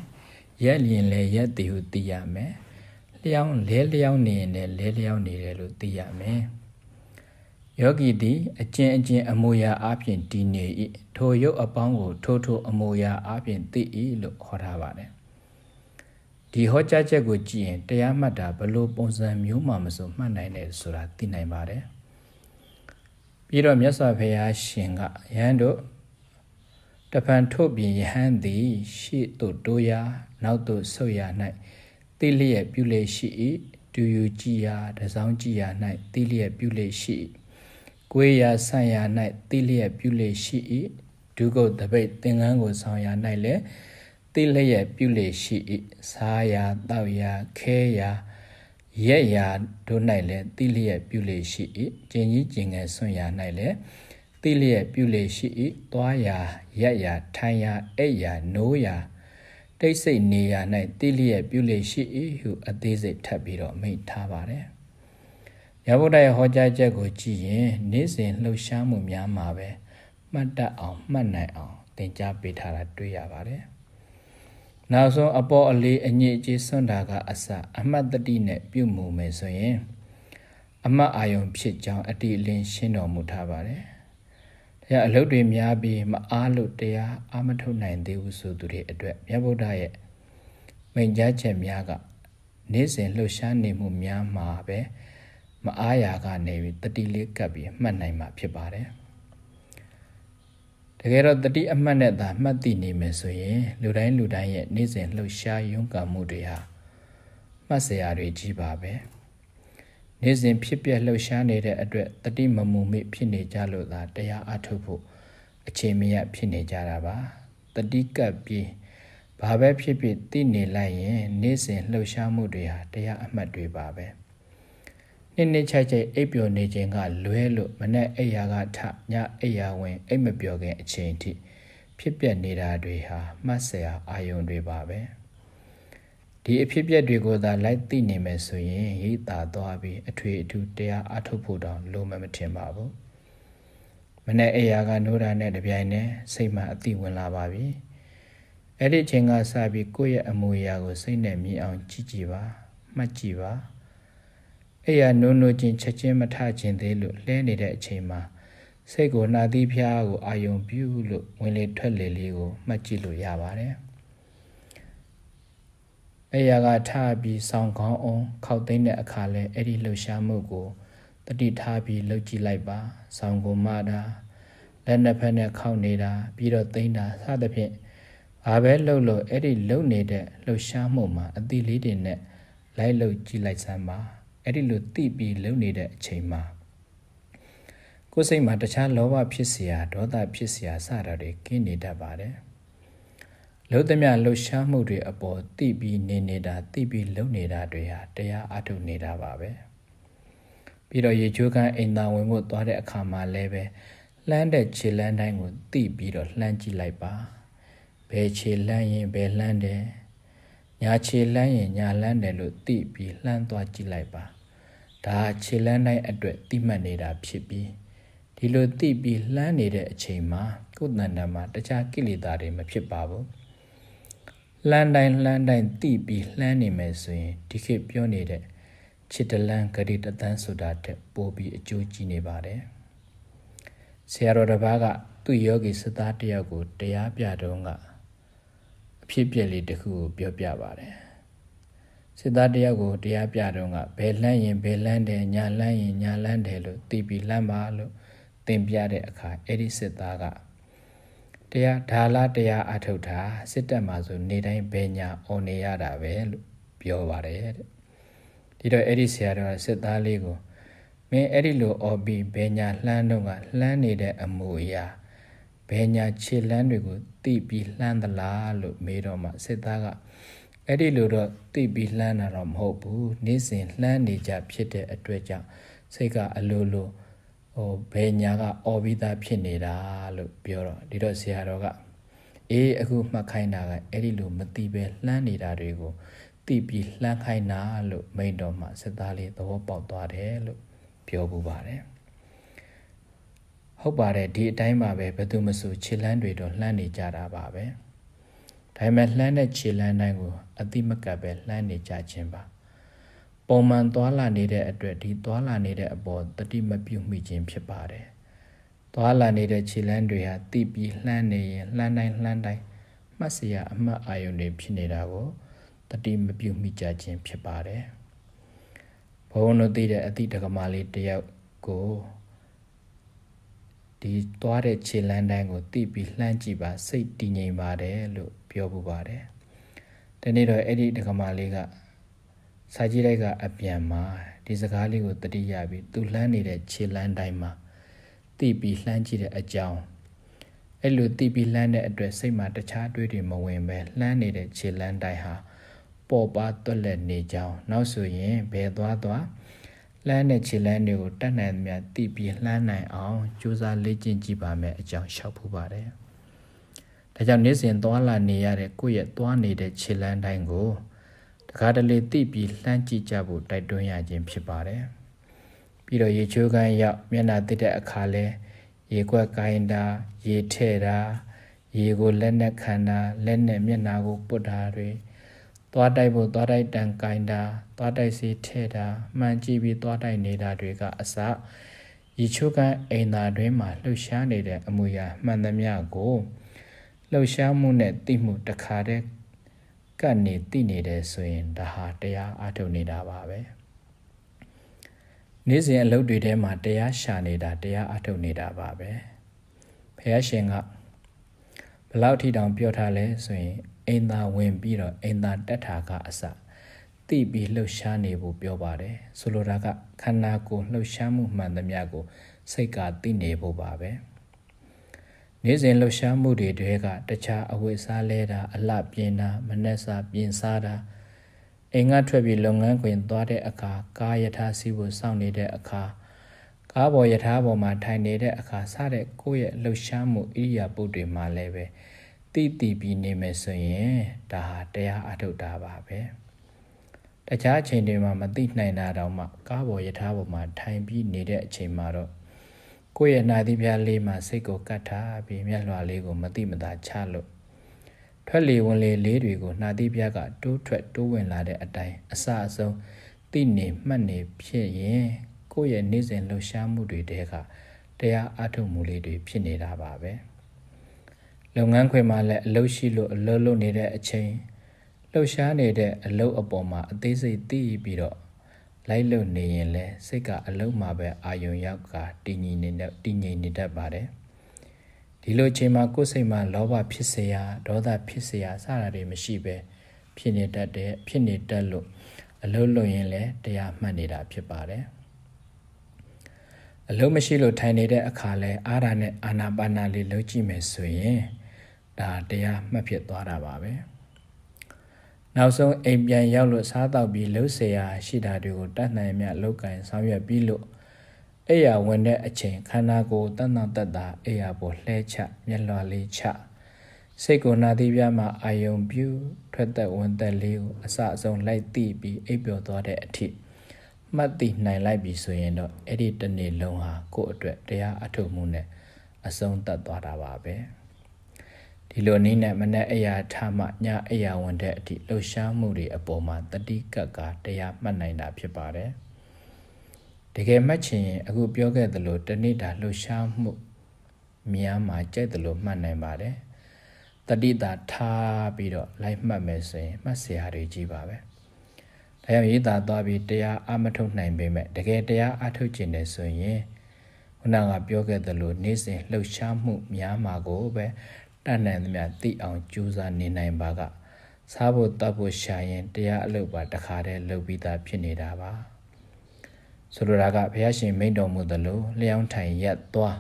Speaker 1: ရက်ရင်လဲရက်သည်ဟုသိရမယ်လျောင်းလဲလျောင်းနေရင်လဲလဲလျောင်းနေတယ်လို့သိရမယ်ယောဂီသည်အကျဉ်အကျဉ်အမူအရာအပြင်တည်နေ၏ထိုရုပ်အပေါင်းကို ထိုးထိုးအမူအရာအပြင်သိ၏လို့ဟောထားပါတယ်ဒီဟောကြားချက်ကိုကြည့်ရင် တရားမှတ်တာဘလို့ပုံစံမျိုးမှမဆိုမှတ်နိုင်တယ်ဆိုတာသိနိုင်ပါတယ်ပြီးတော့မြတ်စွာဘုရားရှင်ကယဟန်တို့တပံထုတ်ပြင်ယဟန်သည်ရှေ့သို့တိုးရာနောက်သို့ဆုတ်ရာ၌တိလျက်ပြုလေရှိ၏တူယူကြည်ရာတစောင်းကြည်ရာ၌တိလျက်ပြုလေရှိ၏ကိုယ်ရာဆန့်ရာ၌တိလျက်ပြုလေရှိ၏ဒုက္ကုတ်တပိတ်သင်္ကန်းကိုဆောင်ရာ၌လည်းတိလျက်ပြုလေရှိ၏စားရာတောက်ရာခဲရာရက်ရာတို့၌လည်းတိလျက်ပြုလေရှိ၏ကျင်ကြီးကျင်ငယ်ဆွံ့ရာ၌လည်းတိလျက်ပြုလေရှိ၏သွားရာရက်ရာထိုင်ရာအဲ့ရာနိုးရာတိတ်ဆိတ်နေရာ၌တိလျက်ပြုလေရှိ၏ဟု အသေးစိတ်ထပ်ပြီးတော့မိန့်ထားပါတယ်ရဗုဒ္ဓရဲ့ဟောကြားချက်ကိုကြည့်ရင်နေ့စဉ်လှုပ်ရှားမှုများမှာပဲမှတ်တတ်အောင် မှတ်နိုင်အောင်သင်ကြားပေးထားတာတွေ့ရပါတယ်။နောက်ဆုံးအပေါ်အလေးအညစ်အကြေးစွန့်တာက အစအမှတ်တတိနဲ့ပြုမှုမယ်ဆိုရင် အမှတ်အာယုံ ဖြစ်ကြောင်းအတိအလင်းရှင်းတော်မူထားပါတယ်။တရားအလုပ်တွေများပြီးမအားလို့တရားအာမထုတ်နိုင်သေးဘူးဆိုသူတွေအတွက်မြတ်ဗုဒ္ဓရဲ့မိန့်ကြားချက်များကနေ့စဉ်လှုပ်ရှားနေမှုများမှာပဲမအားရာကနေပြီးတတိလေးကပ်ပြီးမှတ်နိုင်မှာဖြစ်ပါတယ်တကယ်တော့တတိအမှတ်နဲ့သာ မှတ်သိနေမယ်ဆိုရင် လူတိုင်းလူတိုင်းရဲ့နေ့စဉ်လှုပ်ရှားရုန်းကန်မှုတွေဟာမှတ်စရာတွေကြီးပါပဲနေ့စဉ်ဖြစ်ပျက်လှုပ်ရှားနေတဲ့အတွက်တတိမမူမိဖြစ်နေကြလို့သာတရားအထုတ်ဖို့အချိန်မရဖြစ်နေကြတာပါတတိကပ်ပြီးဘာပဲဖြစ်ဖြစ်သိနေလိုက်ရင်နေ့စဉ်လှုပ်ရှားမှုတွေဟာတရားအမှတ်တွေပါပဲနှစ်နှစ်ချိုက်ချိုက်အိပ်ပျော်နေခြင်းကလွဲလို့မနဲ့အိယာကထညအိယာဝင်အိပ်မပျော်ခင်အချိန်ထိဖြစ်ပျက်နေတာတွေဟာမှတ်စရာအာယုံတွေပါပဲဒီအဖြစ်ပျက်တွေကိုသာလိုက်သိနေမယ်ဆိုရင်ရိပ်သာသွားပြီးအထွေအထူးတရားအထုတ်ဖို့တောင်လိုမှမထင်ပါဘူးမနဲ့အိယာကနိုးတာနဲ့တပြိုင်တည်းစိတ်မှအတိဝင်လာပါပြီအဲ့ဒီအချိန်ကစပြီးကိုယ့်ရဲ့အမူအရာကိုစိတ်နဲ့မြင်အောင် ကြည့်ကြည့်ပါမှတ်ကြည့်ပါအဲ့ရနုံနုံချင်းချက်ချင်းမထခြင်းသေးလို့လှဲနေတဲ့အချိန်မှာစိတ်ကိုနှာသီးဖျားကိုအာယုံပြုလို့ဝင်လေထွက်လေလေးကိုမှတ်ကြည့်လို့ရပါတယ်။အဲ့ရကထပြီးဆောင်းကောင်းအောင်ခောက်သိမ့်တဲ့အခါလဲအဲ့ဒီလှုပ်ရှားမှုကိုတတိထားပြီးလှုပ်ကြည့်လိုက်ပါ။ဆောင်းကိုမတာလက်နှစ်ဖက်နဲ့ခောက်နေတာပြီးတော့သိမ့်တာစသဖြင့်ဘာပဲလှုပ်လို့အဲ့ဒီလှုပ်နေတဲ့လှုပ်ရှားမှုမှာအသီးလေးတွေနဲ့လိုက်လှုပ်ကြည့်လိုက်စမ်းပါ။အဲ့ဒီလိုသိပြီးလုံနေတဲ့အချိန်မှာကိုယ်စိတ်မှာတခြားလောဘဖြစ်เสียဒေါသဖြစ်เสียစတာတွေကင်းနေတတ်ပါတယ်လုံးသမျှလှုပ်ရှားမှုတွေအပေါ်သိပြီးနေနေတာသိပြီးလုံနေတာတွေဟာတရားအထုတ်နေတာပါပဲပြီးတော့ရေချိုးကန်အိမ်သာဝင်ကိုသွားတဲ့အခါမှာလည်းပဲလှမ်းတဲ့ခြေလမ်းတိုင်းကိုသိပြီးတော့လှမ်းကြည့်လိုက်ပါဘယ်ခြေလှမ်းရင်ဘယ်လှမ်းတယ်ညာခြေလှမ်းရင်ညာလှမ်းတယ်လို့သိပြီးလှမ်းသွားကြည့်လိုက်ပါဒါခြေလန်းတိုင်းအတွက်တိမှတ်နေတာ ဖြစ်ပြီးဒီလိုတိပြီးလှမ်းနေတဲ့အချိန်မှာကိုယ်တဏ္ဍာမှာတခြားကိလေသာတွေမဖြစ်ပါဘူးလှမ်းတိုင်းလှမ်းတိုင်းတိပြီးလှမ်းနေမယ်ဆိုရင်ဒီခေတ်ပြောနေတဲ့ခြေတလန်းဂရိတသန်းဆိုတာတက်ပို့ပြီးအကျိုးကြီးနေပါတယ်ဆရာတော်တစ်ပါးကသူ့ယောဂီစစ်သားတယောက်ကို တရားပြတော့ကအဖြစ်အပျက်လေးတစ်ခုကိုပြောပြပါတယ်စစ်သားတယောက်ကိုတရားပြတော့ကဘယ်လန်းရင်ဘယ်လန်းတယ်ညာလန်းရင်ညာလန်းတယ်လို့တီးပြီးလန်းပါလို့သင်ပြတဲ့အခါအဲ့ဒီစစ်သားကတရားဒါလားတရားအထုတ်တာစစ်တပ်မှာဆိုနေတိုင်းဘယ်ညာအော်နေရတာပဲလို့ပြောပါတယ်တဲ့ဒီတော့အဲ့ဒီဆရာတော်ကစစ်သားလေးကိုမင်းအဲ့ဒီလိုအော်ပြီးဘယ်ညာလှမ်းတော့ကလှမ်းနေတဲ့အမှုအရာဘယ်ညာခြေလန်းတွေကိုတိပြီးလှမ်းသလားလို့မေးတော့မှစစ်သားကအဲ့ဒီလိုတော့သိပြီးလှမ်းတာတော့မဟုတ်ဘူးနေ့စဉ်လှမ်းနေကြဖြစ်တဲ့အတွက်ကြောင့်စိတ်ကအလိုလိုဟိုဘယ်ညာကအော်ပြီးသားဖြစ်နေတာလို့ပြောတော့ဒီတော့ဆရာတော်ကအေးအခုမှတ်ခိုင်းတာကအဲ့ဒီလိုမသိပဲလှမ်းနေတာတွေကိုသိပြီးလှမ်းခိုင်းတာလို့မိန်တော်မှာစစ်သားလေးသဘော ပေါက်သွားတယ်လို့ပြောပူပါတယ်ဟုတ်ပါတယ်ဒီအတိုင်းပါပဲဘယ်သူမှမဆိုခြေလန်းတွေတော့လှမ်းနေကြတာပါပဲ။ဒါပေမဲ့လှမ်းတဲ့ခြေလမ်းတိုင်းကိုအတိမကပ်ပဲလှမ်းနေကြခြင်းပါပုံမှန်သွာလာနေတဲ့အတွက်ဒီသွာလာနေတဲ့အပေါ်တတိမပြုမိခြင်းဖြစ်ပါတယ်သွာလာနေတဲ့ခြေလမ်းတွေဟာတိပြီးလှမ်းနေရင်လှမ်းတိုင်းလှမ်းတိုင်းမှတ်စရာအမှတ်အာရုံတွေဖြစ်နေတာကိုတတိမပြုမိကြခြင်းဖြစ်ပါတယ်ဘုံတို့သိတဲ့အတိတက္ကမလေးတယောက်ကိုဒီသွားတဲ့ခြေလမ်းတိုင်းကိုတိပြီးလှမ်းကြည့်ပါ စိတ်တည်ငြိမ်ပါတယ်လို့ပြောပူပါတယ်။တနေ့တော့အဲ့ဒီဒကမာလေးကစာကြည့်လိုက်ကအပြန်မှာဒီစကားလေးကိုတတိယပြီးသူလှမ်းနေတဲ့ခြေလှမ်းတိုင်းမှာတိပီလှမ်းကြည့်တဲ့အကြောင်းအဲ့လိုတိပီလှမ်းတဲ့အတွက်စိတ်မှာတခြားတွေးတွေမဝင်ပဲလှမ်းနေတဲ့ခြေလှမ်းတိုင်းဟာပေါ်ပါတွက်လက်နေကြောင်းနောက်ဆိုရင်ဘယ်သွားသွားလှမ်းတဲ့ခြေလှမ်းတွေကိုတတ်နိုင်သမျှတိပီလှမ်းနိုင်အောင်ကြိုးစားလေ့ကျင့်ကြည့်ပါမယ်အကြောင်းရှင်းဖူးပါတယ်။ဒါကြောင့်နေ့စဉ်သွားလာနေရတဲ့ကိုယ့်ရဲ့သွားနေတဲ့ခြေလမ်းတိုင်းကိုတခါတလေသိပြီးလှမ်းကြည့်ကြဖို့တိုက်တွန်းရခြင်းဖြစ်ပါတယ်။ပြီးတော့ရေချိုးကန်းရောက်မျက်နှာတစ်တဲ့အခါလဲရေကွက်ကိုင်းတာ ရေထဲ့တာရေကိုလက်နဲ့ခံတာလက်နဲ့မျက်နှာကိုပုတ်တာတွေသွားတိုက်ဖို့သွားတိုက်တန်ကိုင်းတာသွားတိုက်စီထဲ့တာမှန်ကြည့်ပြီးသွားတိုက်နေတာတွေက အစရေချိုးကန်းအိမ်သာတွင်မှလှုပ်ရှားနေတဲ့အမူအရာမှန်သမျှကိုလှုပ်ရှားမှုနဲ့သိမှုတခါတည်းကတ်နေသိနေတယ်ဆိုရင်ဒါဟာတရားအထုတ်နေတာပါပဲနေ့စဉ်အလုပ်တွေထဲမှာတရားရှာနေတာတရားအထုတ်နေတာပါပဲဖះရှင်ကဘလောက်ထိတောင်ပြောထားလဲဆိုရင်အိမ်သာဝင်ပြီးတော့အိမ်သာတက်တာကအစသိပြီးလှုပ်ရှားနေဖို့ပြောပါတယ်ဆိုလိုတာကခန္ဓာကိုယ်လှုပ်ရှားမှုမှန်သမျှကို စိတ်ကသိနေဖို့ပါပဲ။နေ့စဉ်လှုပ်ရှားမှုတွေတွေကတခြားအဝတ်စားလဲတာအလှပြင်တာမနှက်စာပြင်စားတာအိမ်ကထွက်ပြီးလုပ်ငန်းခွင်သွားတဲ့အခါကားယထာစီးဖို့စောင့်နေတဲ့အခါကားပေါ်ယထာပေါ်မှာထိုင်နေတဲ့အခါစတဲ့ကိုယ့်ရဲ့လှုပ်ရှားမှုဣရိယာပုတွေမှာလည်းပဲတိတိပြီးနေမယ်ဆိုရင်ဒါဟာတရားအထုတ်တာပါပဲတခြားအချိန်တွေမှာမသိနိုင်တာတောင်မှ ကားပေါ်ယထာပေါ်မှာထိုင်ပြီးနေတဲ့အချိန်မှာတော့ကိုယ့်ရဲ့နာသီးပြားလေးမှာစိတ်ကိုကတ်ထားပြီးမျက်လွှာလေးကိုမတိမသာချလို့ထွက်လေဝင်လေလေးတွေကိုနှာသီးပြားကတိုးထွက်တိုးဝင်လာတဲ့အတိုင်းအစအဆုံးတိနေမှတ်နေဖြစ်ရင်ကိုယ့်ရဲ့နေ့စဉ်လှူရှားမှုတွေတဲကတရားအထုတ်မှုလေးတွေဖြစ်နေတာပါပဲလုပ်ငန်းခွင်မှာလည်းအလုပ်ရှိလို့အလုပ်လုပ်နေတဲ့အချိန်လှူရှားနေတဲ့အလုပ်အပေါ်မှာအသေးစိတ်သိပြီးတော့လိုက်လွတ်နေရင်လဲစိတ်ကအလုံးမှာပဲအာယုံရောက်ကတည်ငြိမ်နေတည်ငြိမ်နေတတ်ပါတယ်ဒီလိုချိန်မှာကိုယ်စိတ်မှာလောဘဖြစ်เสียဒေါသဖြစ်เสียစတာတွေမရှိပဲဖြစ်နေတတ်တဲ့ဖြစ်နေတတ်လို့အလုံးလွတ်ရင်လဲတရားမှတ်နေတာဖြစ်ပါတယ်အလုံးမရှိလို့ထိုင်နေတဲ့အခါလဲအာရာနဲ့အာနာပါနာလေးလုပ်ကြည့်မယ်ဆိုရင်ဒါတရားမှတ်ဖြစ်သွားတာပါပဲ။နောက်ဆုံးအိမ်ပြန်ရောက်လို့စားတော့ပြီးလှုပ်ဆရာရှိတာတွေကိုတတ်နိုင်မြလောက်ကင်ဆောင်ရွက်ပြီးလို့အိယာဝင်တဲ့အချိန်ခန္ဓာကိုယ်တန်တန်တက်တာအိယာပေါ်လှဲချမျက်လွှာလေးချစိတ်ကိုနာသီးပြားမှာအာယုံပြုထွက်သက်ဝင်သက်လေးကိုအစအဆုံးလိုက်သိပြီးအိပ်ပျော်သွားတဲ့အထိမှတ်သိနိုင်လိုက်ပြီဆိုရင်တော့အဲ့ဒီတစ်နေ့လုံးဟာကိုယ့်အတွက်တရားအထုတ်မှုနဲ့အဆုံးသတ်သွားတာပါပဲ။ဒီလိုနည်းနဲ့မနက်အရာထမှညအရာဝင်တဲ့အထိလှုပ်ရှားမှုတွေအပေါ်မှာတတိကပ်ကတရားမှတ်နိုင်တာဖြစ်ပါတယ်တကယ်မှတ်ချင်ရင်အခုပြောခဲ့သလို တနေ့တာလှုပ်ရှားမှုများမှာကြိုက်သလို မှတ်နိုင်ပါတယ်တတိတာထားပြီးတော့လိုက်မှတ်မယ်ဆိုရင် မှတ်စရာတွေကြီးပါပဲဒါကြောင့်ရေးတာသွားပြီးတရားအမထုတ်နိုင်ပေမဲ့တကယ်တရားအထုတ်ကျင်တယ်ဆိုရင်ခုနကပြောခဲ့သလို နေ့စဉ်လှုပ်ရှားမှုများမှာကိုပဲတတ်နိုင်သမျှသိအောင် ကြိုးစားနေနိုင်ပါကစားဖို့တောက်ဖို့ရှာရင်တရားအလုပ်ပါတခါတည်းလုပ်ပြီးသားဖြစ်နေတာပါဆိုလိုတာကဘုရားရှင်မိန့်တော်မူသလိုလျှောင်းထိုင်ရက်သွား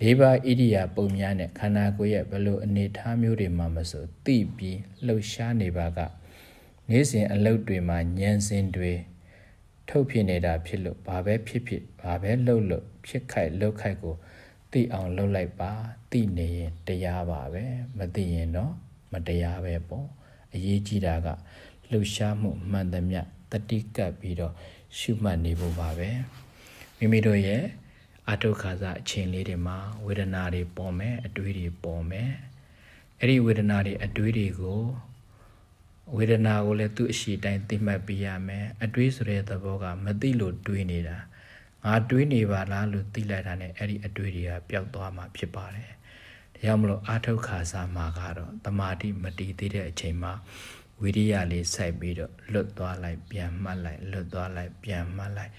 Speaker 1: လေးပါးဣရိယာပုံများနဲ့ခန္ဓာကိုယ်ရဲ့ဘလို့အနေထားမျိုးတွေမှာမဆိုသိပြီးလှုပ်ရှားနေပါကနေ့စဉ်အလုပ်တွေမှာညံစင်တွေထုတ်ဖြစ်နေတာဖြစ်လို့ဘာပဲဖြစ်ဖြစ်ဘာပဲလှုပ်လို့ဖြစ်ခိုက်လှုပ်ခိုက်ကိုသိအောင်လုပ်လိုက်ပါသိနေရင် တရားပါပဲမသိရင်တော့မတရားပဲပေါ့အရေးကြီးတာကလှုပ်ရှားမှုမှန်သမျှတတိကပ်ပြီးတော့ရှုမှတ်နေဖို့ပါပဲမိမိတို့ရဲ့အတုခါစားအချိန်လေးတွေမှာဝေဒနာတွေပေါ်မယ်အတွေးတွေပေါ်မယ်အဲ့ဒီဝေဒနာတွေအတွေးတွေကိုဝေဒနာကိုလည်းသူ့အရှိတိုင်းသိမှတ်ပြရမယ်အတွေးဆိုတဲ့သဘောကမသိလို့တွေးနေတာငါတွေးနေပါလားလို့သိလိုက်တာနဲ့အဲ့ဒီအတွေ့တွေကပျောက်သွားမှာဖြစ်ပါတယ်။ဒါကြောင့်မလို့အာထုတ်ခါစားမှာကတော့တမာတိမတည်သေးတဲ့အချိန်မှာဝိရိယလေးစိုက်ပြီးတော့လွတ်သွားလိုက်ပြန်မှတ်လိုက်လွတ်သွားလိုက်ပြန်မှတ်လိုက်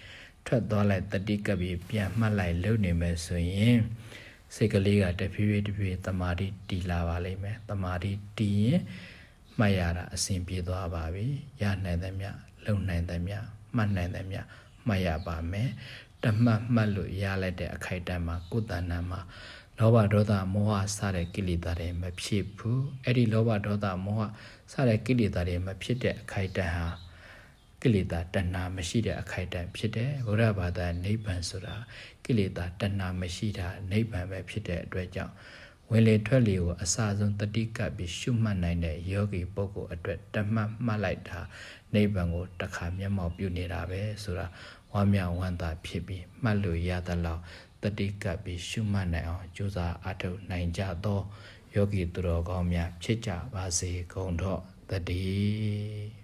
Speaker 1: ထွက်သွားလိုက်တတိကပ်ပြီးပြန်မှတ်လိုက်လုံနေမယ်ဆိုရင်စိတ်ကလေးကတဖြည်းဖြည်းတဖြည်းတမာတိတည်လာပါလိမ့်မယ်။တမာတိတည်ရင်မှတ်ရတာအဆင်ပြေသွားပါပြီ။ရနိုင်သမျှလုံနိုင်သမျှမှတ်နိုင်သမျှမှတ်ရပါမယ်။တမှတ်မှတ်လို့ရလိုက်တဲ့အခိုက်အတန့်မှာကိုယ်တဏ္ဏမှာ လောဘဒေါသမောဟစတဲ့ကိလေသာတွေမဖြစ်ဘူးအဲ့ဒီလောဘဒေါသမောဟစတဲ့ကိလေသာတွေမဖြစ်တဲ့အခိုက်အတန့်ဟာကိလေသာတဏှာမရှိတဲ့အခိုက်အတန့်ဖြစ်တယ်ဗုဒ္ဓဘာသာနိဗ္ဗာန်ဆိုတာကိလေသာတဏှာမရှိတာနိဗ္ဗာန်ပဲဖြစ်တဲ့အတွက်ကြောင့်ဝင်လေထွက်လေကိုအစာဆုံးတတိကပ်ပြီးရှုမှတ်နိုင်တဲ့ယောဂီပုဂ္ဂိုလ်အတွက် တမတ်မှတ်လိုက်တာနိဗ္ဗာန်ကိုတခါမျက်မှောက်ပြုနေတာပဲဆိုတာဝမ်းမြောက်ဝမ်းသာဖြစ်ပြီးမှတ်လို့ရသလောက်တတိကပ်ပြီးရှုမှတ်နိုင်အောင်ကြိုးစားအထောက်နိုင်ကြသောယောဂီသူတော်ကောင်းများဖြစ်ကြပါစေကုန်တော့တည်း